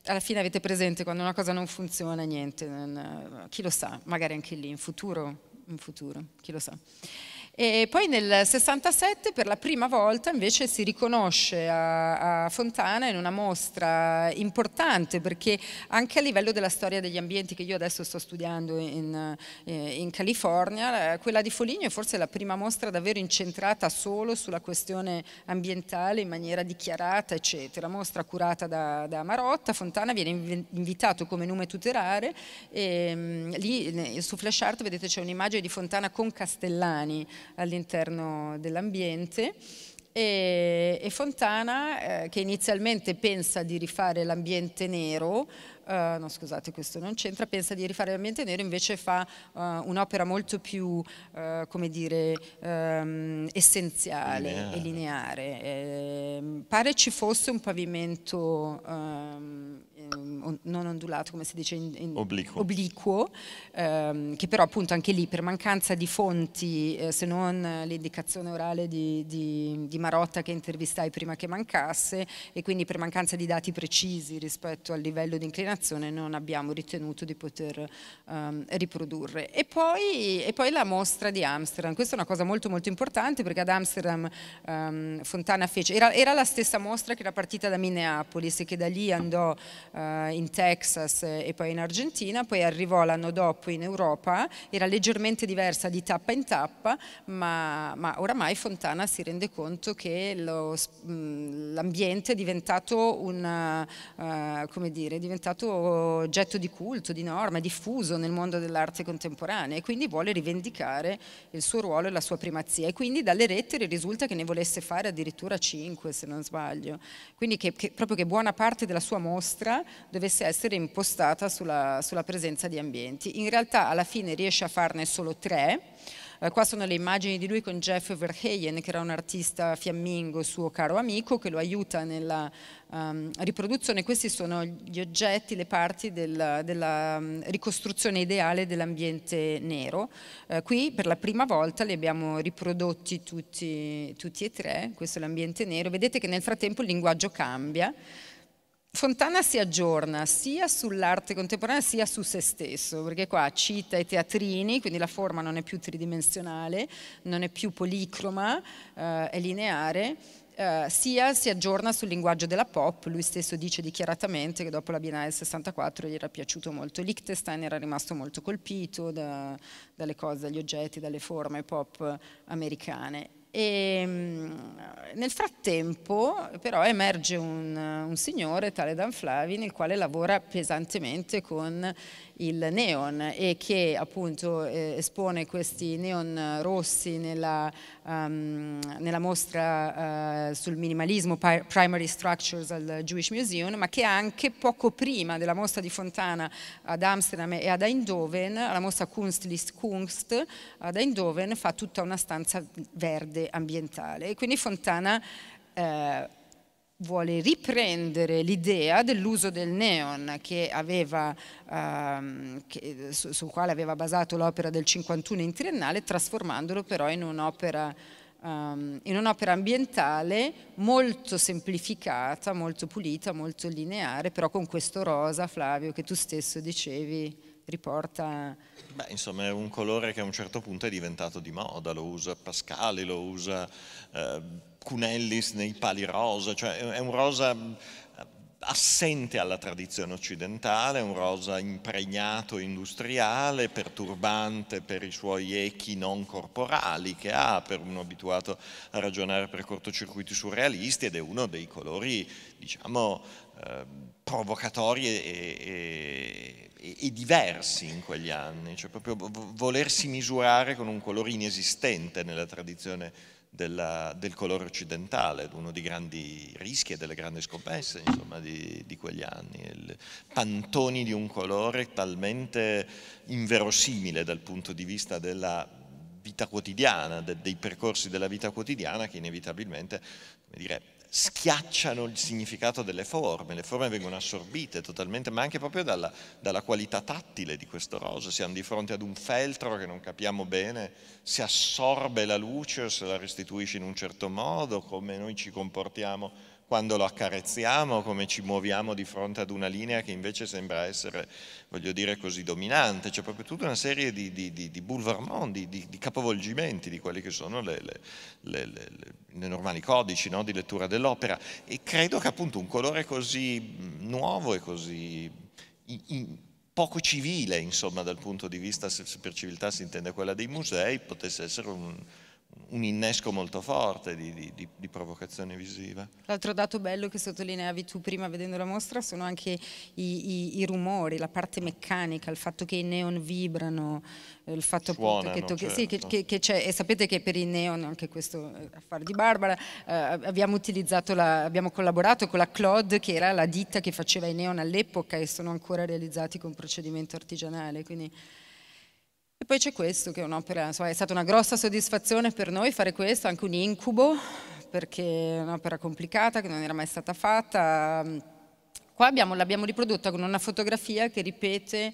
alla fine avete presente quando una cosa non funziona niente, non, chi lo sa, magari anche lì in futuro, in futuro, chi lo sa. E poi nel 67 per la prima volta invece si riconosce a, a, Fontana in una mostra importante perché anche a livello della storia degli ambienti che io adesso sto studiando in, eh, in California, eh, quella di Foligno è forse la prima mostra davvero incentrata solo sulla questione ambientale in maniera dichiarata, eccetera. Mostra curata da, da Marotta, Fontana viene invitato come nome tutelare e mm, lì su Flash Art vedete c'è un'immagine di Fontana con Castellani all'interno dell'ambiente. E, e, Fontana eh, che inizialmente pensa di rifare l'ambiente nero Uh, no scusate questo non c'entra, pensa di rifare l'ambiente nero, invece fa uh, un'opera molto più, uh, come dire, um, essenziale lineare. e lineare. Eh, pare ci fosse un pavimento... Um, non ondulato, come si dice, in, in obliquo, obliquo ehm, che però appunto anche lì per mancanza di fonti, eh, se non l'indicazione orale di, di, di, Marotta che intervistai prima che mancasse e quindi per mancanza di dati precisi rispetto al livello di inclinazione non abbiamo ritenuto di poter ehm, riprodurre. E poi, e poi, la mostra di Amsterdam, questa è una cosa molto molto importante perché ad Amsterdam ehm, Fontana fece, era, era, la stessa mostra che era partita da Minneapolis e che da lì andò eh, eh, in Texas e poi in Argentina, poi arrivò l'anno dopo in Europa, era leggermente diversa di tappa in tappa, ma, ma oramai Fontana si rende conto che mm, l'ambiente è diventato un uh, oggetto di culto, di norma, è diffuso nel mondo dell'arte contemporanea e quindi vuole rivendicare il suo ruolo e la sua primazia e quindi dalle lettere risulta che ne volesse fare addirittura 5 se non sbaglio, quindi che, che, proprio che buona parte della sua mostra dovesse essere impostata sulla, sulla presenza di ambienti. In realtà alla fine riesce a farne solo tre, eh, qua sono le immagini di lui con Jeff Verheyen, che era un artista fiammingo, suo caro amico, che lo aiuta nella um, riproduzione. Questi sono gli oggetti, le parti del, della um, ricostruzione ideale dell'ambiente nero. Eh, qui per la prima volta li abbiamo riprodotti tutti, tutti e tre, questo è l'ambiente nero. Vedete che nel frattempo il linguaggio cambia. Fontana si aggiorna sia sull'arte contemporanea sia su se stesso, perché qua cita i teatrini, quindi la forma non è più tridimensionale, non è più policroma, eh, è lineare, eh, sia si aggiorna sul linguaggio della pop, lui stesso dice dichiaratamente che dopo la Biennale del 64 gli era piaciuto molto Liechtenstein, era rimasto molto colpito da, dalle cose, dagli oggetti, dalle forme pop americane e, ehm, nel frattempo però emerge un, un signore, tale Dan Flavi, nel quale lavora pesantemente con il neon e che appunto eh, espone questi neon rossi nella, um, nella mostra uh, sul minimalismo Primary Structures al Jewish Museum, ma che anche poco prima della mostra di Fontana ad Amsterdam e ad Eindhoven, alla mostra Kunstlist Kunst ad Eindhoven, fa tutta una stanza verde ambientale. E quindi Fontana eh, vuole riprendere l'idea dell'uso del neon che aveva, ehm, che, su, sul quale aveva basato l'opera del 51 in triennale, trasformandolo però in un'opera ehm, un ambientale molto semplificata, molto pulita, molto lineare, però con questo rosa, Flavio, che tu stesso dicevi riporta... Beh, insomma è un colore che a un certo punto è diventato di moda, lo usa Pascali, lo usa... Eh, Cunellis nei pali rosa, cioè è un rosa eh, assente alla tradizione occidentale, un rosa impregnato industriale, perturbante per i suoi echi non corporali che ha, per uno abituato a ragionare per cortocircuiti surrealisti ed è uno dei colori, diciamo, eh, provocatori e, e, e, diversi in quegli anni, cioè proprio volersi misurare con un colore inesistente nella tradizione della, del colore occidentale, uno dei grandi rischi e delle grandi scommesse insomma, di, di, quegli anni. Il pantoni di un colore talmente inverosimile dal punto di vista della vita quotidiana, de, dei percorsi della vita quotidiana che inevitabilmente, come dire, schiacciano il significato delle forme, le forme vengono assorbite totalmente, ma anche proprio dalla, dalla, qualità tattile di questo rosa, Siamo di fronte ad un feltro che non capiamo bene se assorbe la luce o se la restituisce in un certo modo, come noi ci comportiamo quando lo accarezziamo, come ci muoviamo di fronte ad una linea che invece sembra essere, voglio dire, così dominante. C'è proprio tutta una serie di, di, di, di boulevard, di, di, capovolgimenti di quelli che sono le, le, le, i normali codici no? di lettura dell'opera. E credo che appunto un colore così nuovo e così... In, in, poco civile, insomma, dal punto di vista, se per civiltà si intende quella dei musei, potesse essere un, un innesco molto forte di, di, di, provocazione visiva. L'altro dato bello che sottolineavi tu prima vedendo la mostra sono anche i, i, i rumori, la parte meccanica, il fatto che i neon vibrano, eh, il fatto Suonano, che, to- certo. sì, che, certo. che, che c'è, e sapete che per i neon, anche questo affare di Barbara, eh, abbiamo, la, abbiamo collaborato con la Claude che era la ditta che faceva i neon all'epoca e sono ancora realizzati con procedimento artigianale, quindi e poi c'è questo che è un'opera, insomma, è stata una grossa soddisfazione per noi fare questo, anche un incubo, perché è un'opera complicata che non era mai stata fatta. Qua l'abbiamo riprodotta con una fotografia che ripete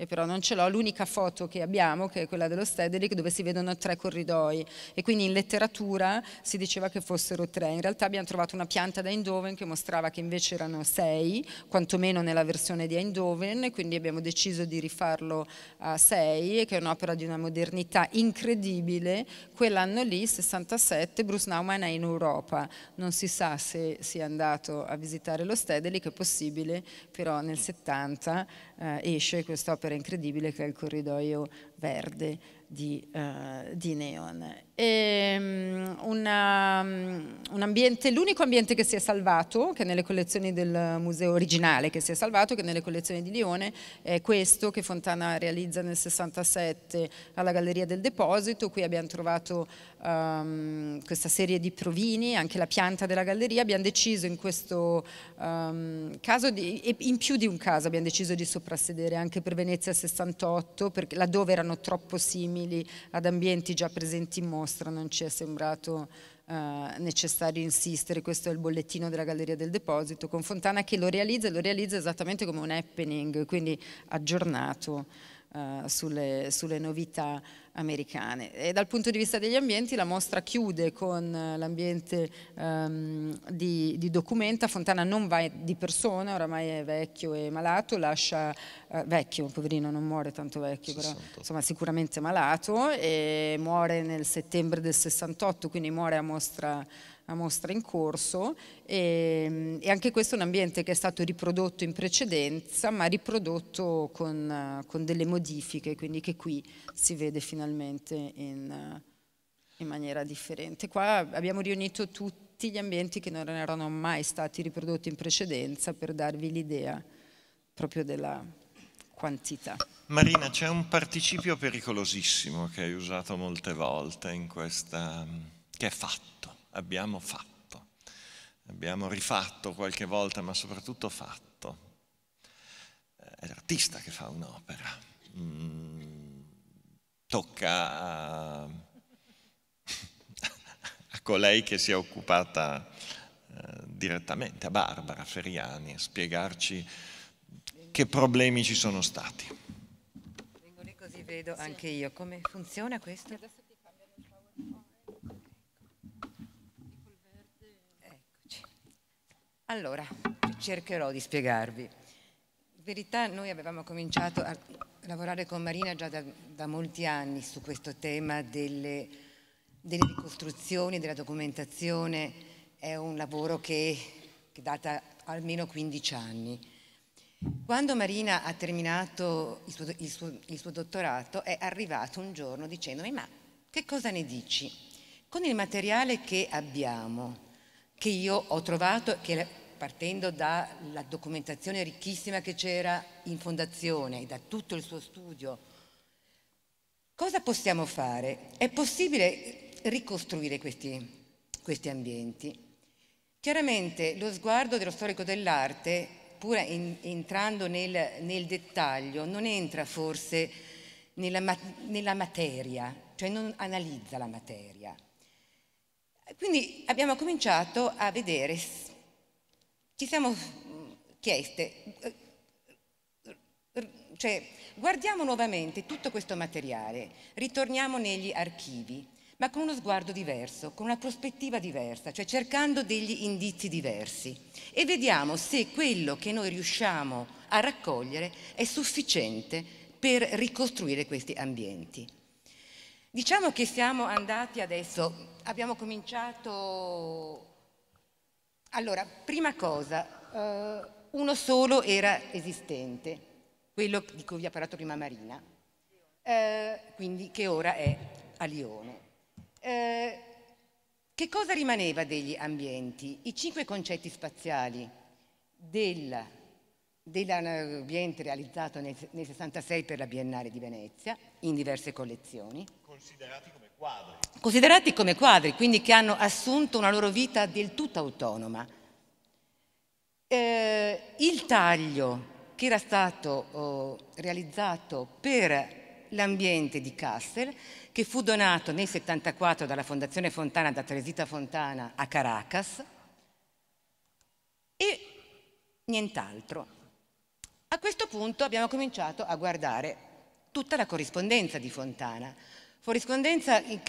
e però non ce l'ho, l'unica foto che abbiamo, che è quella dello Stedelijk, dove si vedono tre corridoi e quindi in letteratura si diceva che fossero tre, in realtà abbiamo trovato una pianta da Eindhoven che mostrava che invece erano sei, quantomeno nella versione di Eindhoven, e quindi abbiamo deciso di rifarlo a sei, che è un'opera di una modernità incredibile, quell'anno lì, 67, Bruce Naumann è in Europa, non si sa se sia andato a visitare lo Stedelijk, è possibile, però nel 70 eh, esce quest'opera incredibile che è il corridoio verde di, uh, di neon. E, ehm, um, una, un ambiente, l'unico ambiente che si è salvato, che è nelle collezioni del museo originale che si è salvato, che è nelle collezioni di Lione, è questo che Fontana realizza nel 67 alla Galleria del Deposito, qui abbiamo trovato um, questa serie di provini, anche la pianta della galleria, abbiamo deciso in questo ehm, caso, di, in più di un caso abbiamo deciso di soprassedere anche per Venezia 68, perché, laddove erano troppo simili simili ad ambienti già presenti in mostra, non ci è sembrato eh, necessario insistere, questo è il bollettino della Galleria del Deposito, con Fontana che lo realizza e lo realizza esattamente come un happening, quindi aggiornato eh, sulle, sulle novità americane. E dal punto di vista degli ambienti la mostra chiude con eh, l'ambiente um, di, di, Documenta, Fontana non va di persona, oramai è vecchio e malato, lascia, uh, vecchio, poverino non muore tanto vecchio, 68. però insomma sicuramente malato e muore nel settembre del 68, quindi muore a mostra a mostra in corso e, ehm, e, anche questo è un ambiente che è stato riprodotto in precedenza ma riprodotto con, con delle modifiche quindi che qui si vede finalmente in, in maniera differente. Qua abbiamo riunito tutti gli ambienti che non erano mai stati riprodotti in precedenza per darvi l'idea proprio della quantità. Marina, c'è un participio pericolosissimo che hai usato molte volte in questa... che è fatto abbiamo fatto, abbiamo rifatto qualche volta, ma soprattutto fatto. Eh, è l'artista che fa un'opera, mm, tocca a, [LAUGHS] a colei che si è occupata eh, direttamente, a Barbara Feriani, a spiegarci che problemi ci sono stati. Vengo lì così vedo anche io. Come funziona questo? Allora, cercherò di spiegarvi. In verità noi avevamo cominciato a lavorare con Marina già da, da molti anni su questo tema delle, delle, ricostruzioni, della documentazione, è un lavoro che, che data almeno 15 anni. Quando Marina ha terminato il suo, il, suo, il suo, dottorato è arrivato un giorno dicendomi ma che cosa ne dici? Con il materiale che abbiamo, che io ho trovato, che partendo dalla documentazione ricchissima che c'era in fondazione e da tutto il suo studio, cosa possiamo fare? È possibile ricostruire questi, questi ambienti. Chiaramente lo sguardo dello storico dell'arte, pur in, entrando nel, nel, dettaglio, non entra forse nella, nella materia, cioè non analizza la materia. Quindi abbiamo cominciato a vedere ci siamo chieste, eh, cioè, guardiamo nuovamente tutto questo materiale, ritorniamo negli archivi, ma con uno sguardo diverso, con una prospettiva diversa, cioè cercando degli indizi diversi e vediamo se quello che noi riusciamo a raccogliere è sufficiente per ricostruire questi ambienti. Diciamo che siamo andati adesso, abbiamo cominciato allora, prima cosa, eh, uno solo era esistente, quello di cui vi ha parlato prima Marina, eh, quindi che ora è a Lione. Eh, che cosa rimaneva degli ambienti? I cinque concetti spaziali del, dell'ambiente eh, realizzato nel, nel 66 per la Biennale di Venezia, in diverse collezioni. Considerati come considerati come quadri, quindi che hanno assunto una loro vita del tutto autonoma. Eh, il taglio che era stato oh, realizzato per l'ambiente di Kassel, che fu donato nel 1974 dalla Fondazione Fontana, da Teresita Fontana a Caracas, e nient'altro. A questo punto abbiamo cominciato a guardare tutta la corrispondenza di Fontana, Corrispondenza in,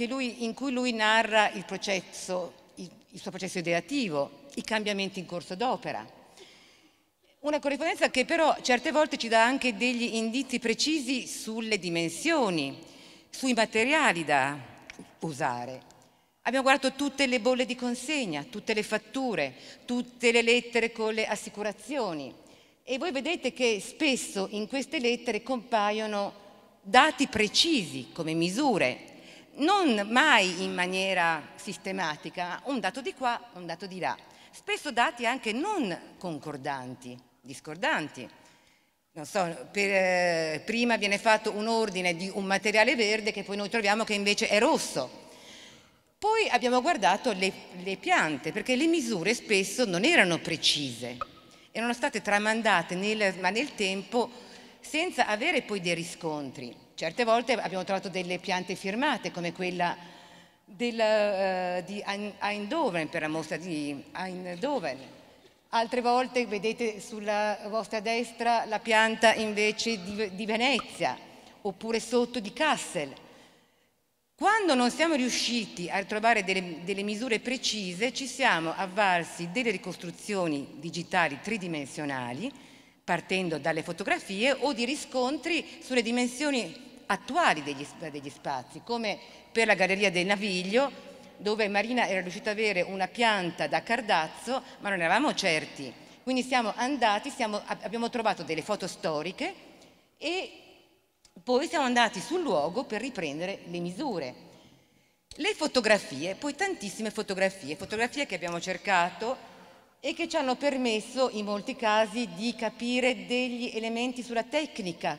cui lui narra il, processo, il suo processo ideativo, i cambiamenti in corso d'opera. Una corrispondenza che però certe volte ci dà anche degli indizi precisi sulle dimensioni, sui materiali da usare. Abbiamo guardato tutte le bolle di consegna, tutte le fatture, tutte le lettere con le assicurazioni e voi vedete che spesso in queste lettere compaiono dati precisi come misure, non mai in maniera sistematica, un dato di qua, un dato di là, spesso dati anche non concordanti, discordanti. So, per, eh, prima viene fatto un ordine di un materiale verde che poi noi troviamo che invece è rosso. Poi abbiamo guardato le, le piante, perché le misure spesso non erano precise, erano state tramandate nel, ma nel tempo senza avere poi dei riscontri. Certe volte abbiamo trovato delle piante firmate come quella della, uh, eh, di Eindhoven per la mostra di Eindhoven. Altre volte vedete sulla vostra destra la pianta invece di, di Venezia oppure sotto di Kassel. Quando non siamo riusciti a trovare delle, delle, misure precise, ci siamo avvarsi delle ricostruzioni digitali tridimensionali partendo dalle fotografie o di riscontri sulle dimensioni attuali degli, degli spazi, come per la Galleria del Naviglio, dove Marina era riuscita ad avere una pianta da cardazzo, ma non eravamo certi. Quindi siamo andati, siamo, abbiamo trovato delle foto storiche e poi siamo andati sul luogo per riprendere le misure. Le fotografie, poi tantissime fotografie, fotografie che abbiamo cercato e che ci hanno permesso in molti casi di capire degli elementi sulla tecnica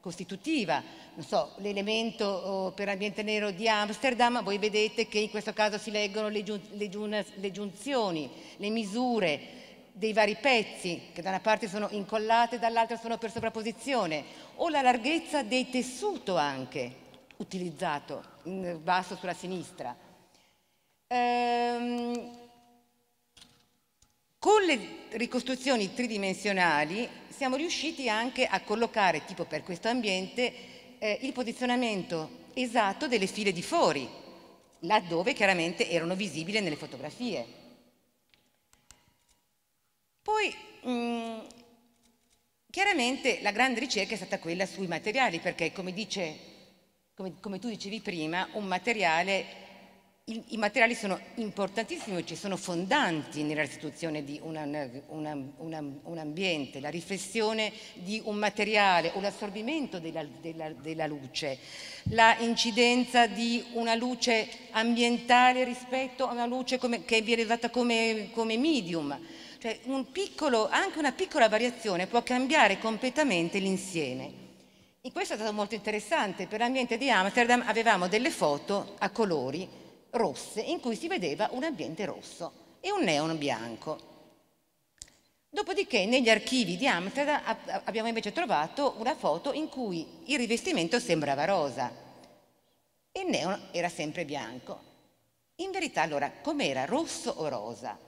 costitutiva. Non so, l'elemento oh, per ambiente nero di Amsterdam, voi vedete che in questo caso si leggono le, giun le, giun le giunzioni, le misure dei vari pezzi che da una parte sono incollate, e dall'altra sono per sovrapposizione, o la larghezza dei tessuto anche utilizzato, in basso sulla sinistra. Ehm, con le ricostruzioni tridimensionali siamo riusciti anche a collocare, tipo per questo ambiente, eh, il posizionamento esatto delle file di fori, laddove chiaramente erano visibili nelle fotografie. Poi mh, mm, chiaramente la grande ricerca è stata quella sui materiali, perché come, dice, come, come tu dicevi prima, un materiale i, I, materiali sono importantissimi, ci sono fondanti nella restituzione di una, una, una, un ambiente, la riflessione di un materiale o l'assorbimento della, della, della, luce, la incidenza di una luce ambientale rispetto a una luce come, che viene usata come, come medium. Cioè un piccolo, anche una piccola variazione può cambiare completamente l'insieme. E questo è stato molto interessante, per l'ambiente di Amsterdam avevamo delle foto a colori rosse in cui si vedeva un ambiente rosso e un neon bianco. Dopodiché negli archivi di Amsterdam abbiamo invece trovato una foto in cui il rivestimento sembrava rosa e il neon era sempre bianco. In verità allora com'era rosso o rosa?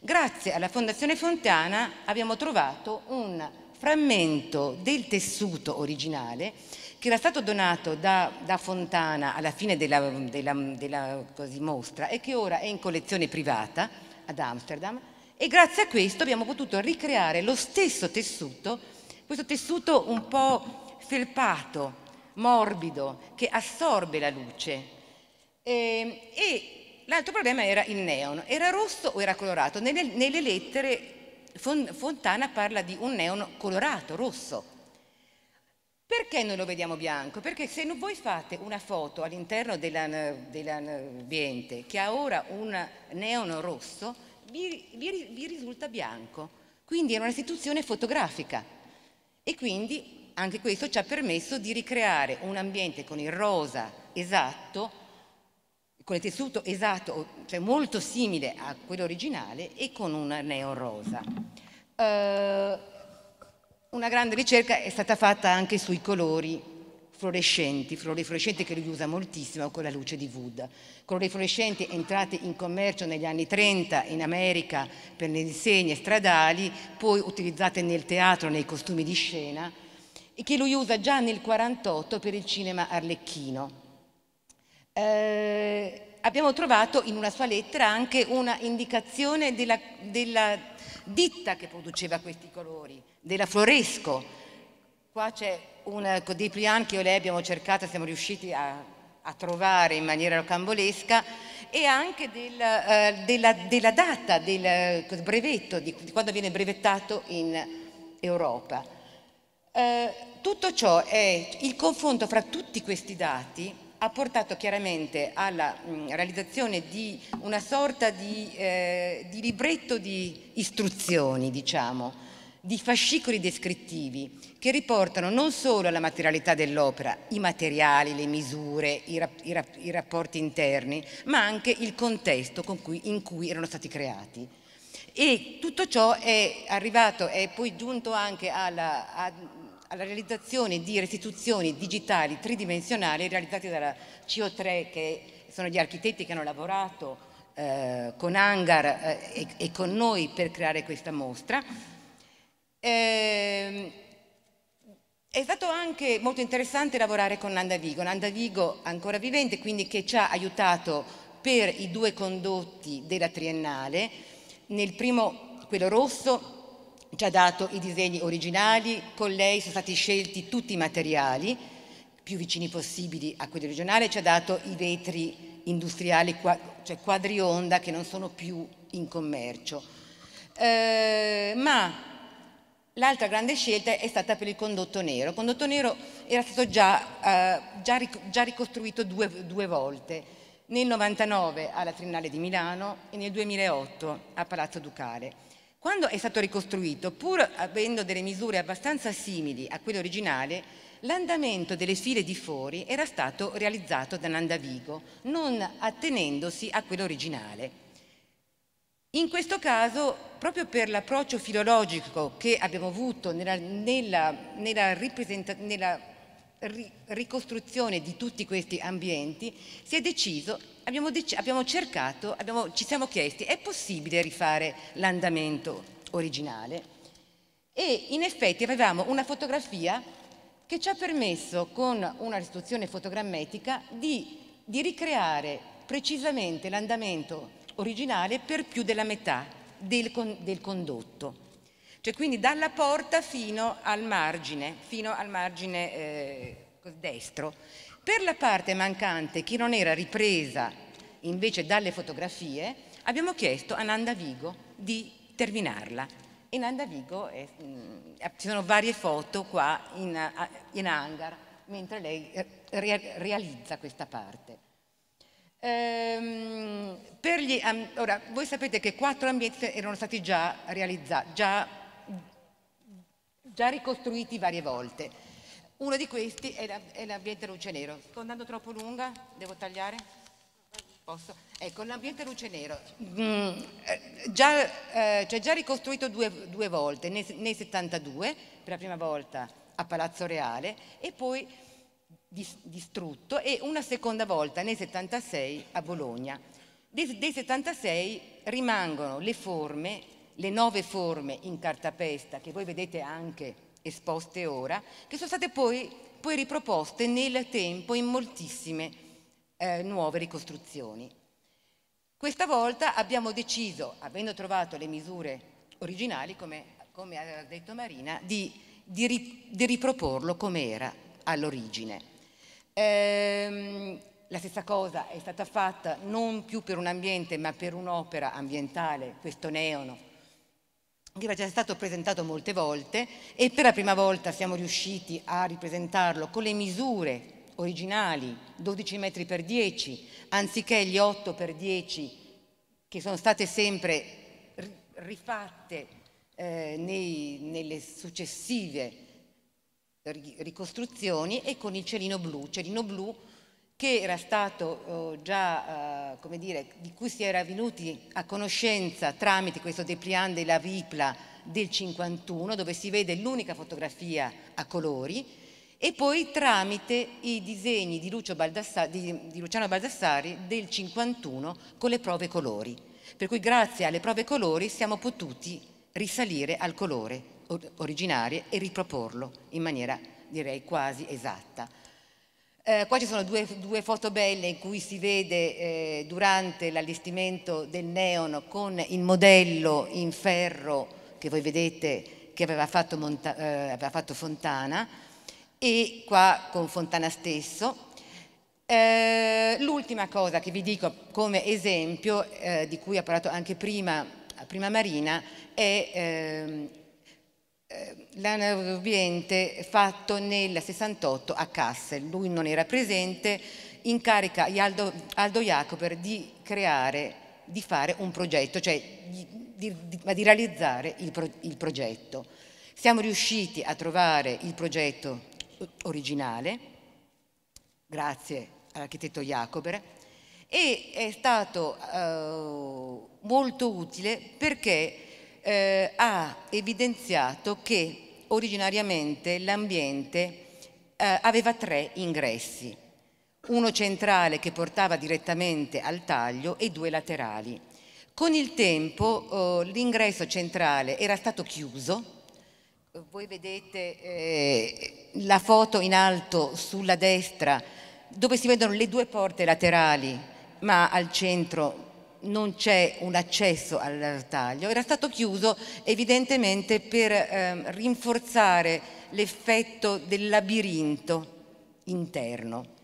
Grazie alla Fondazione Fontana abbiamo trovato un frammento del tessuto originale che era stato donato da, da Fontana alla fine della, della, della mostra e che ora è in collezione privata ad Amsterdam e grazie a questo abbiamo potuto ricreare lo stesso tessuto, questo tessuto un po' felpato, morbido, che assorbe la luce. E, ehm, e l'altro problema era il neon, era rosso o era colorato? Nelle, nelle lettere Fontana parla di un neon colorato, rosso, perché noi lo vediamo bianco? Perché se voi fate una foto all'interno dell'ambiente che ha ora un neon rosso, vi, vi, vi risulta bianco. Quindi era un'istituzione fotografica e quindi anche questo ci ha permesso di ricreare un ambiente con il rosa esatto, con il tessuto esatto, cioè molto simile a quello originale e con un neon rosa. Uh, una grande ricerca è stata fatta anche sui colori fluorescenti, colori fluorescenti che lui usa moltissimo con la luce di Wood. Colori fluorescenti entrati in commercio negli anni 30 in America per le insegne stradali, poi utilizzate nel teatro, nei costumi di scena, e che lui usa già nel 48 per il cinema arlecchino. Eh, abbiamo trovato in una sua lettera anche una indicazione della, della ditta che produceva questi colori, della Floresco. Qua c'è un codepliant ecco, che io e lei abbiamo cercato, siamo riusciti a, a trovare in maniera rocambolesca, e anche del, eh, della, della, data del eh, brevetto, di, di, quando viene brevettato in Europa. Eh, tutto ciò è il confronto fra tutti questi dati ha portato chiaramente alla mm, realizzazione di una sorta di, eh, di libretto di istruzioni, diciamo, di fascicoli descrittivi che riportano non solo alla materialità dell'opera, i materiali, le misure, i, rap i, rap i rapporti interni, ma anche il contesto con cui, in cui erano stati creati. E tutto ciò è arrivato, è poi giunto anche alla, a, alla realizzazione di restituzioni digitali tridimensionali realizzate dalla CO3 che sono gli architetti che hanno lavorato eh, con Hangar eh, e, e, con noi per creare questa mostra. Eh, è stato anche molto interessante lavorare con Nanda Vigo, Nanda Vigo ancora vivente, quindi che ci ha aiutato per i due condotti della triennale, nel primo quello rosso ci ha dato i disegni originali, con lei sono stati scelti tutti i materiali più vicini possibili a quelli originali, ci ha dato i vetri industriali, cioè quadrionda che non sono più in commercio. Eh, ma L'altra grande scelta è stata per il condotto nero. Il condotto nero era stato già, eh, già, ric già ricostruito due, due, volte, nel 99 alla Triennale di Milano e nel 2008 a Palazzo Ducale. Quando è stato ricostruito, pur avendo delle misure abbastanza simili a quelle originali, l'andamento delle file di fori era stato realizzato da Nandavigo, non attenendosi a quello originale. In questo caso, proprio per l'approccio filologico che abbiamo avuto nella, nella, nella, nella ri, ricostruzione di tutti questi ambienti, si è deciso abbiamo, abbiamo cercato, abbiamo, ci siamo chiesti, è possibile rifare l'andamento originale? E in effetti avevamo una fotografia che ci ha permesso con una restituzione fotogrammetica, di, di ricreare precisamente l'andamento originale per più della metà del, con, del, condotto. Cioè quindi dalla porta fino al margine, fino al margine eh, destro. Per la parte mancante che non era ripresa invece dalle fotografie, abbiamo chiesto a Nanda Vigo di terminarla. E Nanda Vigo, è, mh, mm, ci sono varie foto qua in, eh, in hangar, mentre lei eh, re, realizza questa parte. Ehm, gli, um, ora, voi sapete che quattro ambienti erano stati già realizzati, già, già ricostruiti varie volte. Uno di questi è, l'ambiente luce nero. Sto andando troppo lunga, devo tagliare? Posso? Ecco, l'ambiente luce nero. Mm, eh, già, eh, cioè già ricostruito due, due volte, nel, nel 72, per la prima volta a Palazzo Reale, e poi dis, distrutto, e una seconda volta nel 76 a Bologna. Dei, dei 76 rimangono le forme, le nove forme in cartapesta, che voi vedete anche esposte ora, che sono state poi, poi riproposte nel tempo in moltissime eh, nuove ricostruzioni. Questa volta abbiamo deciso, avendo trovato le misure originali, come, come aveva detto Marina, di, di, ri, di riproporlo come era all'origine. Ehm, la stessa cosa è stata fatta non più per un ambiente ma per un'opera ambientale, questo neono che era già stato presentato molte volte e per la prima volta siamo riusciti a ripresentarlo con le misure originali 12 metri per 10 anziché gli 8 per 10 che sono state sempre rifatte eh, nei, nelle successive ricostruzioni e con il cerino blu, celino blu che era stato eh, già, eh, come dire, di cui si era venuti a conoscenza tramite questo dépliant della Vipla del 51, dove si vede l'unica fotografia a colori, e poi tramite i disegni di, Baldassari, di, di Luciano Baldassari del 51 con le prove colori. Per cui grazie alle prove colori siamo potuti risalire al colore originario e riproporlo in maniera direi quasi esatta. Eh, qua ci sono due, due, foto belle in cui si vede eh, durante l'allestimento del neon con il modello in ferro che voi vedete che aveva fatto, Monta, eh, aveva fatto Fontana e qua con Fontana stesso. Eh, l'ultima cosa che vi dico come esempio, eh, di cui ha parlato anche prima, prima Marina, è ehm, eh, l'anaroviente fatto nel 68 a Kassel, lui non era presente, incarica Aldo, Aldo Jacoper di creare, di fare un progetto, cioè di, di, di, di realizzare il, pro, il progetto. Siamo riusciti a trovare il progetto originale, grazie all'architetto Jacober, e è stato eh, molto utile perché eh, ha evidenziato che originariamente l'ambiente eh, aveva tre ingressi, uno centrale che portava direttamente al taglio e due laterali. Con il tempo eh, l'ingresso centrale era stato chiuso, voi vedete eh, la foto in alto sulla destra dove si vedono le due porte laterali, ma al centro non c'è un accesso al taglio, era stato chiuso evidentemente per eh, rinforzare l'effetto del labirinto interno.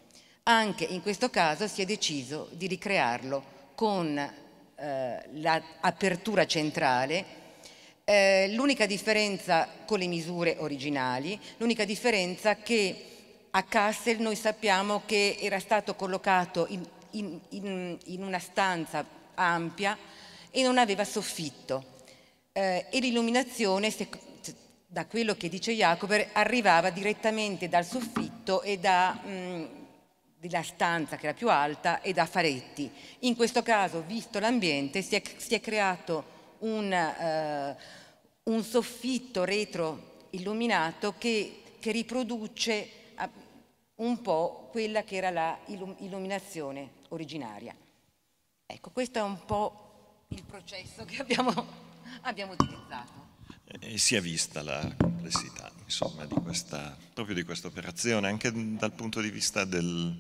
Anche in questo caso si è deciso di ricrearlo con eh, l'apertura centrale. Eh, l'unica differenza con le misure originali, l'unica differenza che a Kassel noi sappiamo che era stato collocato in, in, in, in una stanza ampia e non aveva soffitto eh, e l'illuminazione, da quello che dice Jacob, arrivava direttamente dal soffitto e da... Mh, mm, della stanza che era più alta e da faretti. In questo caso, visto l'ambiente, si è, si è creato un, eh, un, soffitto retro illuminato che, che, riproduce ah, un po' quella che era l'illuminazione originaria. Ecco, questo è un po' il processo che abbiamo, [LAUGHS] abbiamo utilizzato. E si è vista la complessità insomma, di questa, proprio di questa operazione, anche dal punto di vista del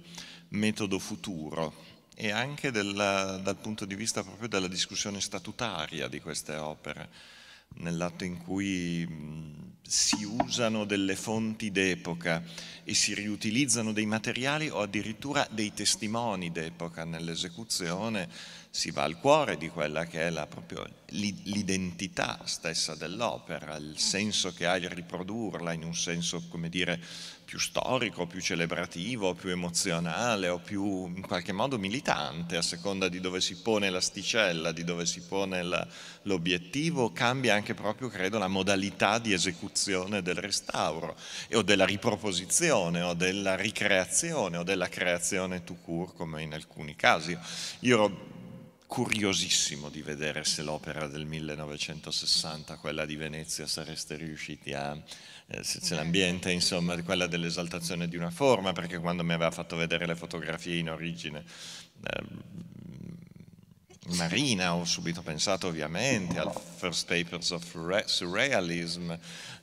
metodo futuro e anche della, dal punto di vista proprio della discussione statutaria di queste opere nell'atto in cui si usano delle fonti d'epoca e si riutilizzano dei materiali o addirittura dei testimoni d'epoca nell'esecuzione si va al cuore di quella che è la, proprio l'identità stessa dell'opera, il senso che ha il riprodurla in un senso, come dire, più storico, più celebrativo, più emozionale o più in qualche modo militante, a seconda di dove si pone l'asticella, di dove si pone la, l'obiettivo, cambia anche proprio, credo, la modalità di esecuzione del restauro e, o della riproposizione o della ricreazione o della creazione tout court, come in alcuni casi. Io curiosissimo di vedere se l'opera del 1960, quella di Venezia, sareste riusciti a, eh, se l'ambiente, insomma, quella dell'esaltazione di una forma, perché quando mi aveva fatto vedere le fotografie in origine eh, marina ho subito pensato ovviamente al First Papers of Surrealism,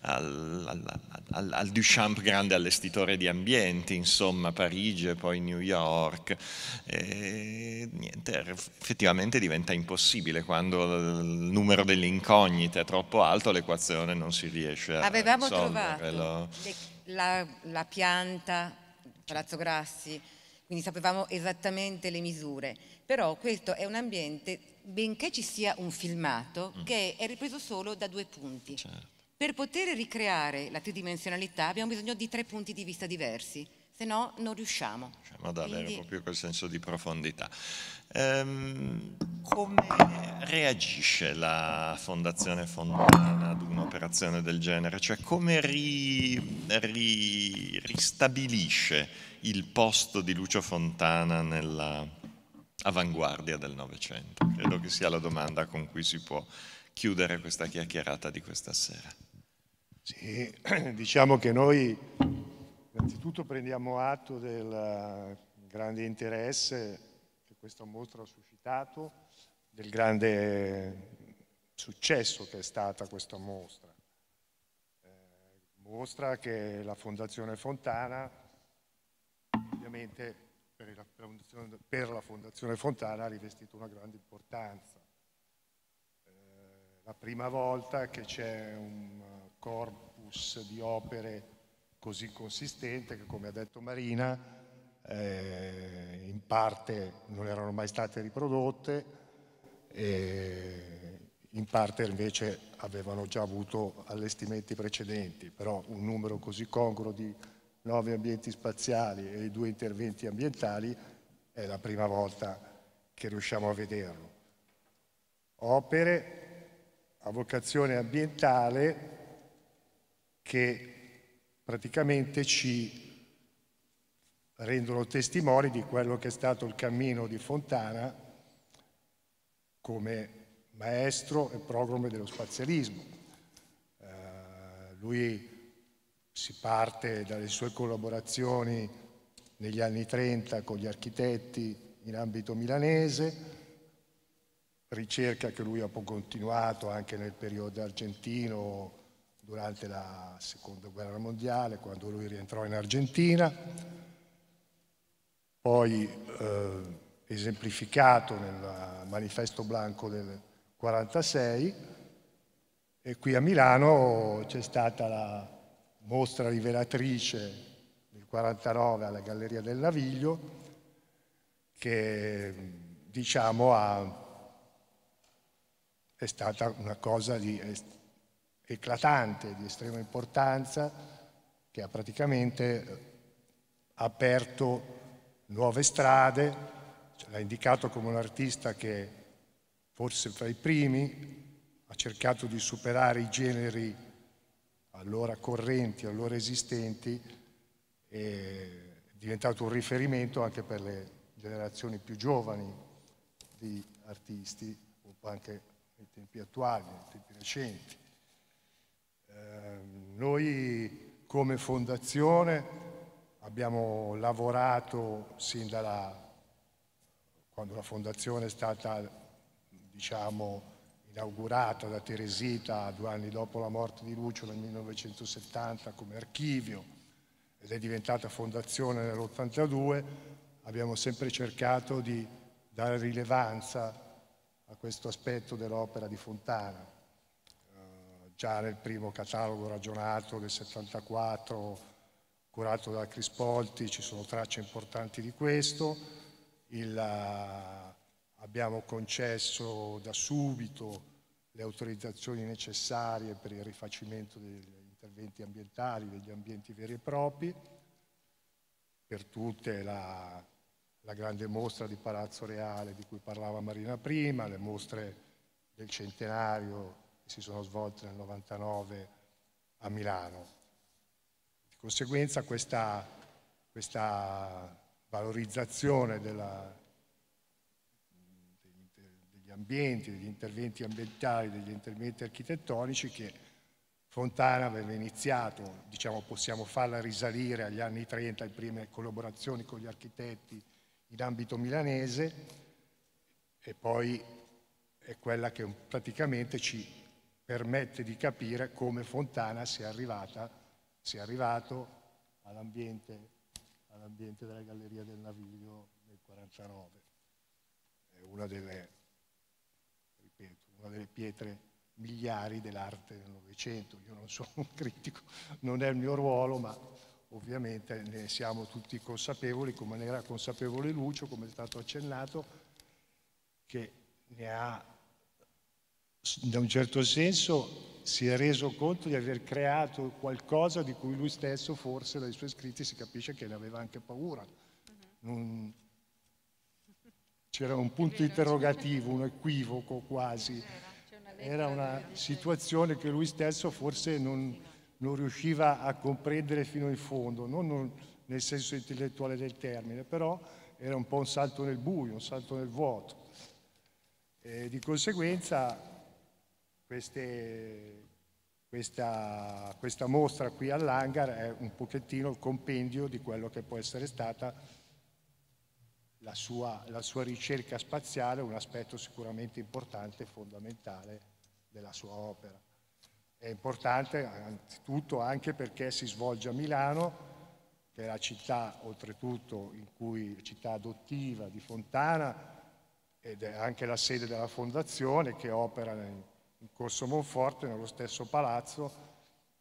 al, al, al, Duchamp grande allestitore di ambienti, insomma Parigi e poi New York. E, niente, er, effettivamente diventa impossibile quando il numero delle incognite è troppo alto, l'equazione non si riesce a Avevamo trovato la, la pianta, Palazzo Grassi, quindi sapevamo esattamente le misure, però questo è un ambiente benché ci sia un filmato mm. che è ripreso solo da due punti. Certo. Per poter ricreare la tridimensionalità abbiamo bisogno di tre punti di vista diversi, se no non riusciamo. Riusciamo cioè, ad avere Quindi... proprio quel senso di profondità. Ehm, come reagisce la Fondazione Fontana ad un'operazione del genere? Cioè come ri, ri, ristabilisce il posto di Lucio Fontana nell'avanguardia del Novecento? Credo che sia la domanda con cui si può chiudere questa chiacchierata di questa sera. Sì, [CLEARS THROAT] diciamo che noi innanzitutto prendiamo atto del eh, grande interesse che questa mostra ha suscitato, del grande successo che è stata questa mostra. Eh, mostra che la Fondazione Fontana, ovviamente per la, per la Fondazione Fontana ha rivestito una grande importanza. Eh, la prima volta che c'è un corpus di opere così consistente che, come ha detto Marina, eh, in parte non erano mai state riprodotte e in parte invece avevano già avuto allestimenti precedenti, però un numero così congruo di nove ambienti spaziali e due interventi ambientali è la prima volta che riusciamo a vederlo. Opere a vocazione ambientale che praticamente ci rendono testimoni di quello che è stato il cammino di Fontana come maestro e progrome dello spazialismo. Eh, lui si parte dalle sue collaborazioni negli anni 30 con gli architetti in ambito milanese, ricerca che lui ha poi continuato anche nel periodo argentino durante la seconda guerra mondiale, quando lui rientrò in Argentina, poi eh, esemplificato nel manifesto blanco del 1946 e qui a Milano c'è stata la mostra rivelatrice del 1949 alla Galleria del Naviglio che diciamo ha, è stata una cosa di eclatante, di estrema importanza, che ha praticamente eh, aperto nuove strade, cioè l'ha indicato come un artista che forse fra i primi ha cercato di superare i generi allora correnti, allora esistenti, e è diventato un riferimento anche per le generazioni più giovani di artisti, o anche nei tempi attuali, nei tempi recenti. Ehm, noi come fondazione abbiamo lavorato sin dalla quando la fondazione è stata diciamo, inaugurata da Teresita due anni dopo la morte di Lucio nel 1970 come archivio ed è diventata fondazione nell'82, abbiamo sempre cercato di dare rilevanza a questo aspetto dell'opera di Fontana già nel primo catalogo ragionato del 74 curato da Crispolti, ci sono tracce importanti di questo, Il, eh, abbiamo concesso da subito le autorizzazioni necessarie per il rifacimento degli interventi ambientali, degli ambienti veri e propri, per tutte la, la grande mostra di Palazzo Reale di cui parlava Marina prima, le mostre del centenario si sono svolte nel 99 a Milano. Di conseguenza questa, questa valorizzazione della, degli ambienti, degli interventi ambientali, degli interventi architettonici che Fontana aveva iniziato, diciamo possiamo farla risalire agli anni 30, le prime collaborazioni con gli architetti in ambito milanese e poi è quella che praticamente ci permette di capire come Fontana sia, arrivata, sia arrivato all'ambiente, all della Galleria del Naviglio nel 49. È una delle, ripeto, una delle pietre miliari dell'arte del Novecento. Io non sono un critico, non è il mio ruolo, ma ovviamente ne siamo tutti consapevoli, come ne era consapevole Lucio, come è stato accennato, che ne ha da un certo senso si è reso conto di aver creato qualcosa di cui lui stesso forse dai suoi scritti si capisce che ne aveva anche paura. Mm-hmm. Non... C'era un punto interrogativo, un equivoco quasi. Era una situazione che lui stesso forse non, non riusciva a comprendere fino in fondo, non nel senso intellettuale del termine, però era un po' un salto nel buio, un salto nel vuoto. E di conseguenza queste, questa, questa, mostra qui all'hangar è un pochettino il compendio di quello che può essere stata la sua, la sua ricerca spaziale, un aspetto sicuramente importante e fondamentale della sua opera. È importante anzitutto anche perché si svolge a Milano, che è la città oltretutto in cui la città adottiva di Fontana ed è anche la sede della fondazione che opera in Corso Monforte, nello stesso palazzo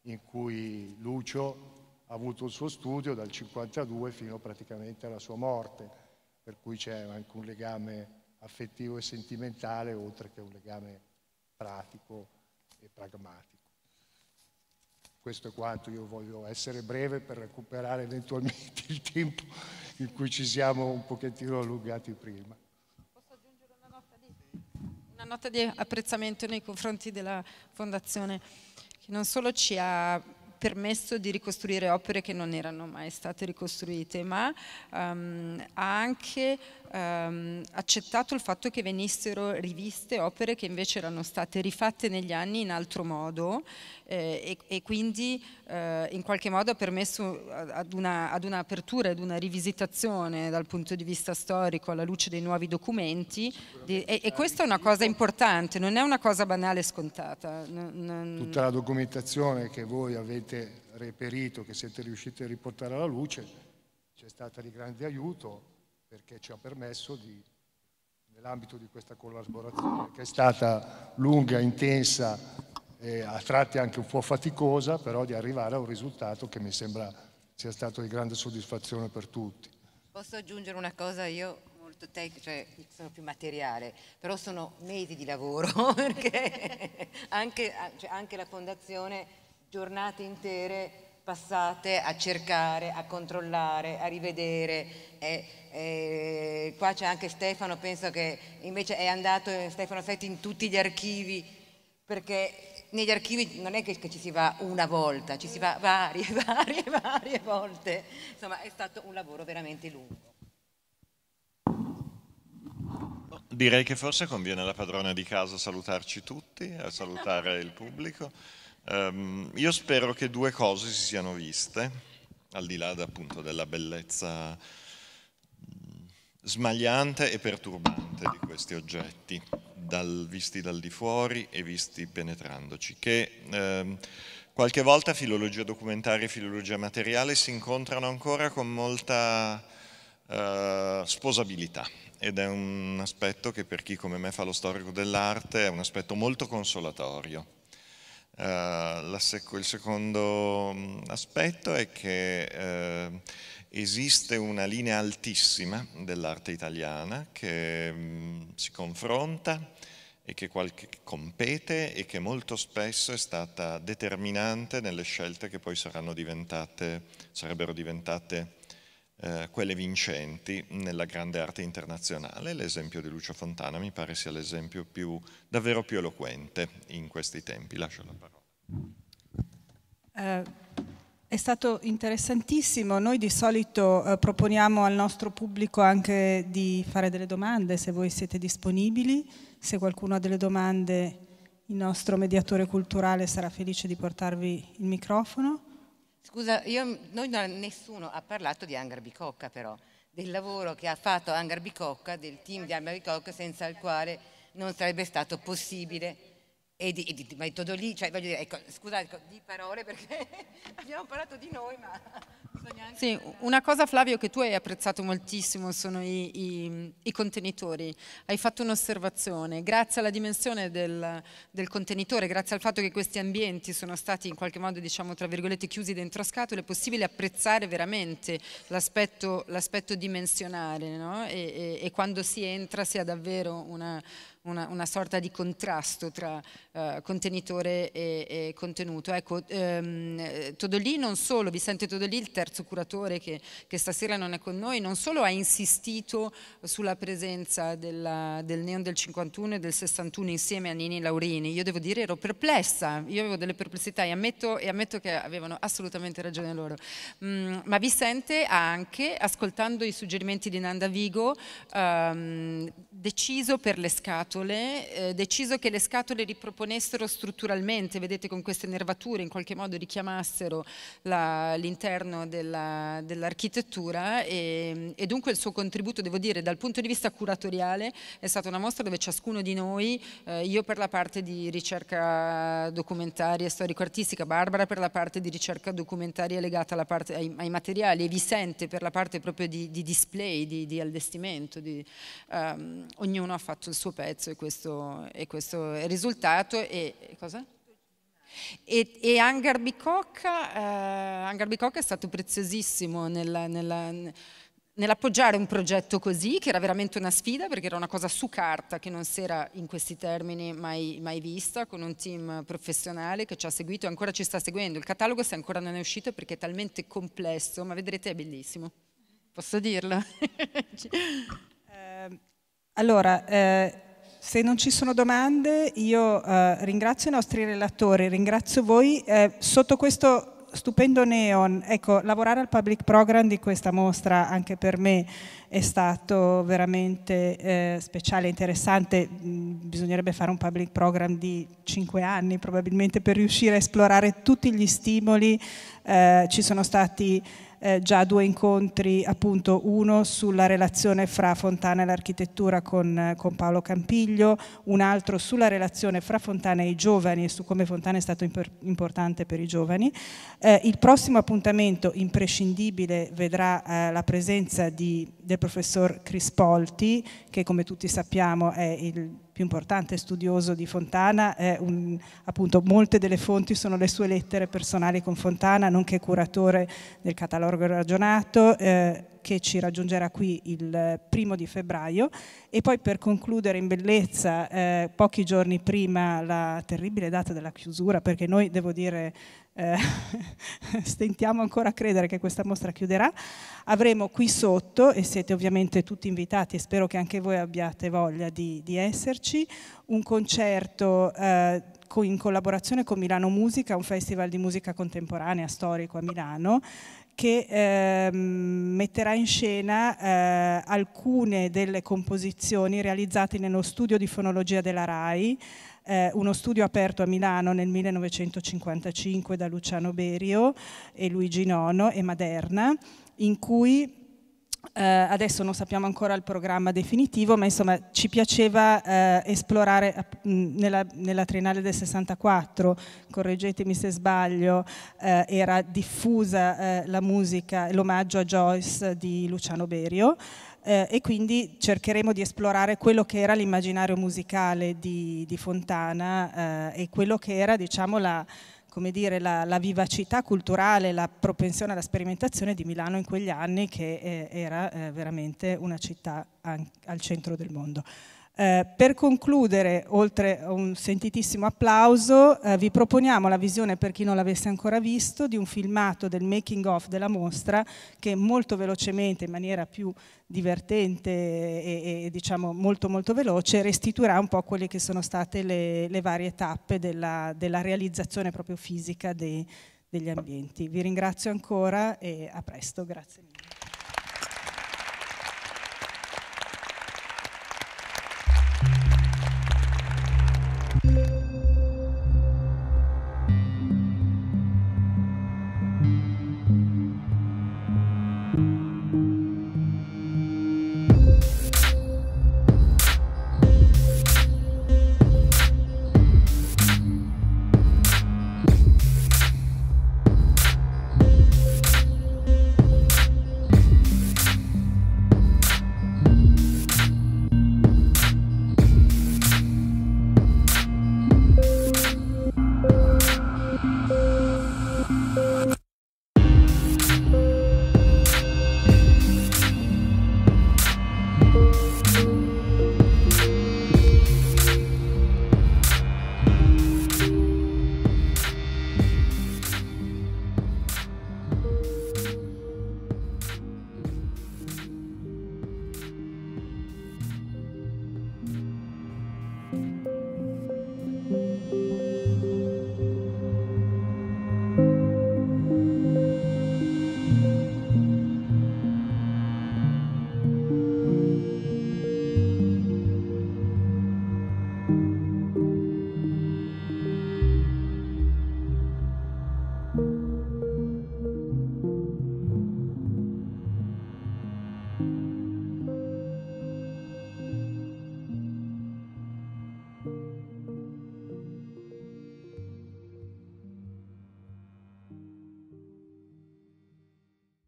in cui Lucio ha avuto il suo studio dal 1952 fino praticamente alla sua morte, per cui c'è anche un legame affettivo e sentimentale, oltre che un legame pratico e pragmatico. Questo è quanto, io voglio essere breve per recuperare eventualmente [LAUGHS] il tempo in cui ci siamo un pochettino allungati prima. Una nota di apprezzamento nei confronti della Fondazione che non solo ci ha permesso di ricostruire opere che non erano mai state ricostruite, ma um, ha anche ehm, accettato il fatto che venissero riviste opere che invece erano state rifatte negli anni in altro modo eh, e, e, quindi eh, in qualche modo ha permesso ad, una, ad un'apertura, ad una rivisitazione dal punto di vista storico alla luce dei nuovi documenti di, e, e, questa è una cosa importante, non è una cosa banale e scontata. Non, non... Tutta la documentazione che voi avete reperito, che siete riusciti a riportare alla luce, c'è stata di grande aiuto perché ci ha permesso di, nell'ambito di questa collaborazione che è stata lunga, intensa, eh, a tratti anche un po' faticosa, però di arrivare a un risultato che mi sembra sia stato di grande soddisfazione per tutti. Posso aggiungere una cosa io? cioè sono più materiale, però sono mesi di lavoro [LAUGHS] perché anche, cioè anche la fondazione giornate intere passate a cercare, a controllare, a rivedere. E, e qua c'è anche Stefano, penso che invece è andato Stefano Setti in tutti gli archivi, perché negli archivi non è che, ci si va una volta, ci si va varie, [LAUGHS] varie, varie volte. Insomma è stato un lavoro veramente lungo. Direi che forse conviene alla padrona di casa salutarci tutti, a salutare il pubblico. Um, io spero che due cose si siano viste, al di là appunto della bellezza mm, smagliante e perturbante di questi oggetti, dal, visti dal di fuori e visti penetrandoci, che ehm, qualche volta filologia documentaria e filologia materiale si incontrano ancora con molta eh, sposabilità ed è un aspetto che per chi come me fa lo storico dell'arte è un aspetto molto consolatorio Uh, sec il secondo mm, aspetto è che uh, esiste una linea altissima dell'arte italiana che um, si confronta e che qualche, compete e che molto spesso è stata determinante nelle scelte che poi diventate, sarebbero diventate eh, quelle vincenti nella grande arte internazionale. L'esempio di Lucio Fontana mi pare sia l'esempio più, davvero più eloquente in questi tempi. Lascio la parola. Eh, è stato interessantissimo, noi di solito eh, proponiamo al nostro pubblico anche di fare delle domande se voi siete disponibili, se qualcuno ha delle domande il nostro mediatore culturale sarà felice di portarvi il microfono. Scusa, io, noi non, nessuno ha parlato di Angar Bicocca però, del lavoro che ha fatto Angar Bicocca, del team di Angar Bicocca senza il quale non sarebbe stato possibile e di, e di, ma lì, cioè voglio dire, ecco, scusate ecco, di parole perché [LAUGHS] abbiamo parlato di noi, ma sì, una cosa Flavio che tu hai apprezzato moltissimo sono i, i, i contenitori. Hai fatto un'osservazione, grazie alla dimensione del, del, contenitore, grazie al fatto che questi ambienti sono stati in qualche modo, diciamo, tra virgolette, chiusi dentro scatole, è possibile apprezzare veramente l'aspetto dimensionale no? e, e, e, quando si entra si ha davvero una, una, una sorta di contrasto tra eh, contenitore e, e, contenuto. Ecco, ehm, Todolì non solo, Vicente Todolì, il terzo curatore che, che, stasera non è con noi, non solo ha insistito sulla presenza della, del neon del 51 e del 61 insieme a Nini Laurini, io devo dire ero perplessa, io avevo delle perplessità e ammetto, e ammetto che avevano assolutamente ragione loro, mm, ma Vicente ha anche, ascoltando i suggerimenti di Nanda Vigo, ehm, deciso per le scatole scatole, eh, deciso che le scatole riproponessero strutturalmente, vedete con queste nervature, in qualche modo richiamassero l'interno dell'architettura e, e, dunque il suo contributo, devo dire, dal punto di vista curatoriale è stata una mostra dove ciascuno di noi, eh, io per la parte di ricerca documentaria e storico-artistica, Barbara per la parte di ricerca documentaria legata alla parte, ai, ai, materiali e Vicente per la parte proprio di, di display, di, di allestimento, di, um, ognuno ha fatto il suo pezzo prezzo e questo, e questo è il E, cosa? E, e Angar Bicocca, eh, Angar Bicocca è stato preziosissimo nella, nella, nell'appoggiare un progetto così, che era veramente una sfida, perché era una cosa su carta che non si era in questi termini mai, mai, vista, con un team professionale che ci ha seguito e ancora ci sta seguendo. Il catalogo, se ancora non è uscito, perché è talmente complesso, ma vedrete è bellissimo. Posso dirlo? eh, [LAUGHS] allora, eh, se non ci sono domande io eh, ringrazio i nostri relatori, ringrazio voi. Eh, sotto questo stupendo neon, ecco, lavorare al public program di questa mostra anche per me è stato veramente eh, speciale, interessante, mm, bisognerebbe fare un public program di cinque anni probabilmente per riuscire a esplorare tutti gli stimoli, eh, ci sono stati eh, già due incontri, appunto uno sulla relazione fra Fontana e l'architettura con, eh, con, Paolo Campiglio, un altro sulla relazione fra Fontana e i giovani e su come Fontana è stato impor importante per i giovani. Eh, il prossimo appuntamento imprescindibile vedrà eh, la presenza di, del professor Crispolti, che come tutti sappiamo è il più importante studioso di Fontana, eh, un, appunto molte delle fonti sono le sue lettere personali con Fontana, nonché curatore del catalogo ragionato. Eh, che ci raggiungerà qui il eh, primo di febbraio e poi per concludere in bellezza eh, pochi giorni prima la terribile data della chiusura perché noi devo dire eh, [LAUGHS] stentiamo ancora a credere che questa mostra chiuderà avremo qui sotto e siete ovviamente tutti invitati e spero che anche voi abbiate voglia di, di esserci un concerto eh, in collaborazione con Milano Musica, un festival di musica contemporanea storico a Milano, che eh, metterà in scena eh, alcune delle composizioni realizzate nello studio di fonologia della RAI, eh, uno studio aperto a Milano nel 1955 da Luciano Berio e Luigi Nono e Maderna, in cui eh, adesso non sappiamo ancora il programma definitivo, ma insomma ci piaceva eh, esplorare eh, nella, nella Triennale del 64, correggetemi se sbaglio, eh, era diffusa eh, la musica, l'omaggio a Joyce di Luciano Berio. Eh, e quindi cercheremo di esplorare quello che era l'immaginario musicale di, di Fontana e quello che era diciamo, la, come dire, la, la, vivacità culturale, la propensione alla sperimentazione di Milano in quegli anni che eh, era eh, veramente una città al centro del mondo. Eh, per concludere, oltre a un sentitissimo applauso, eh, vi proponiamo la visione, per chi non l'avesse ancora visto, di un filmato del making of della mostra che molto velocemente, in maniera più divertente e, e diciamo molto molto veloce, restituirà un po' quelle che sono state le, le varie tappe della, della, realizzazione proprio fisica dei, degli ambienti. Vi ringrazio ancora e a presto, grazie mille.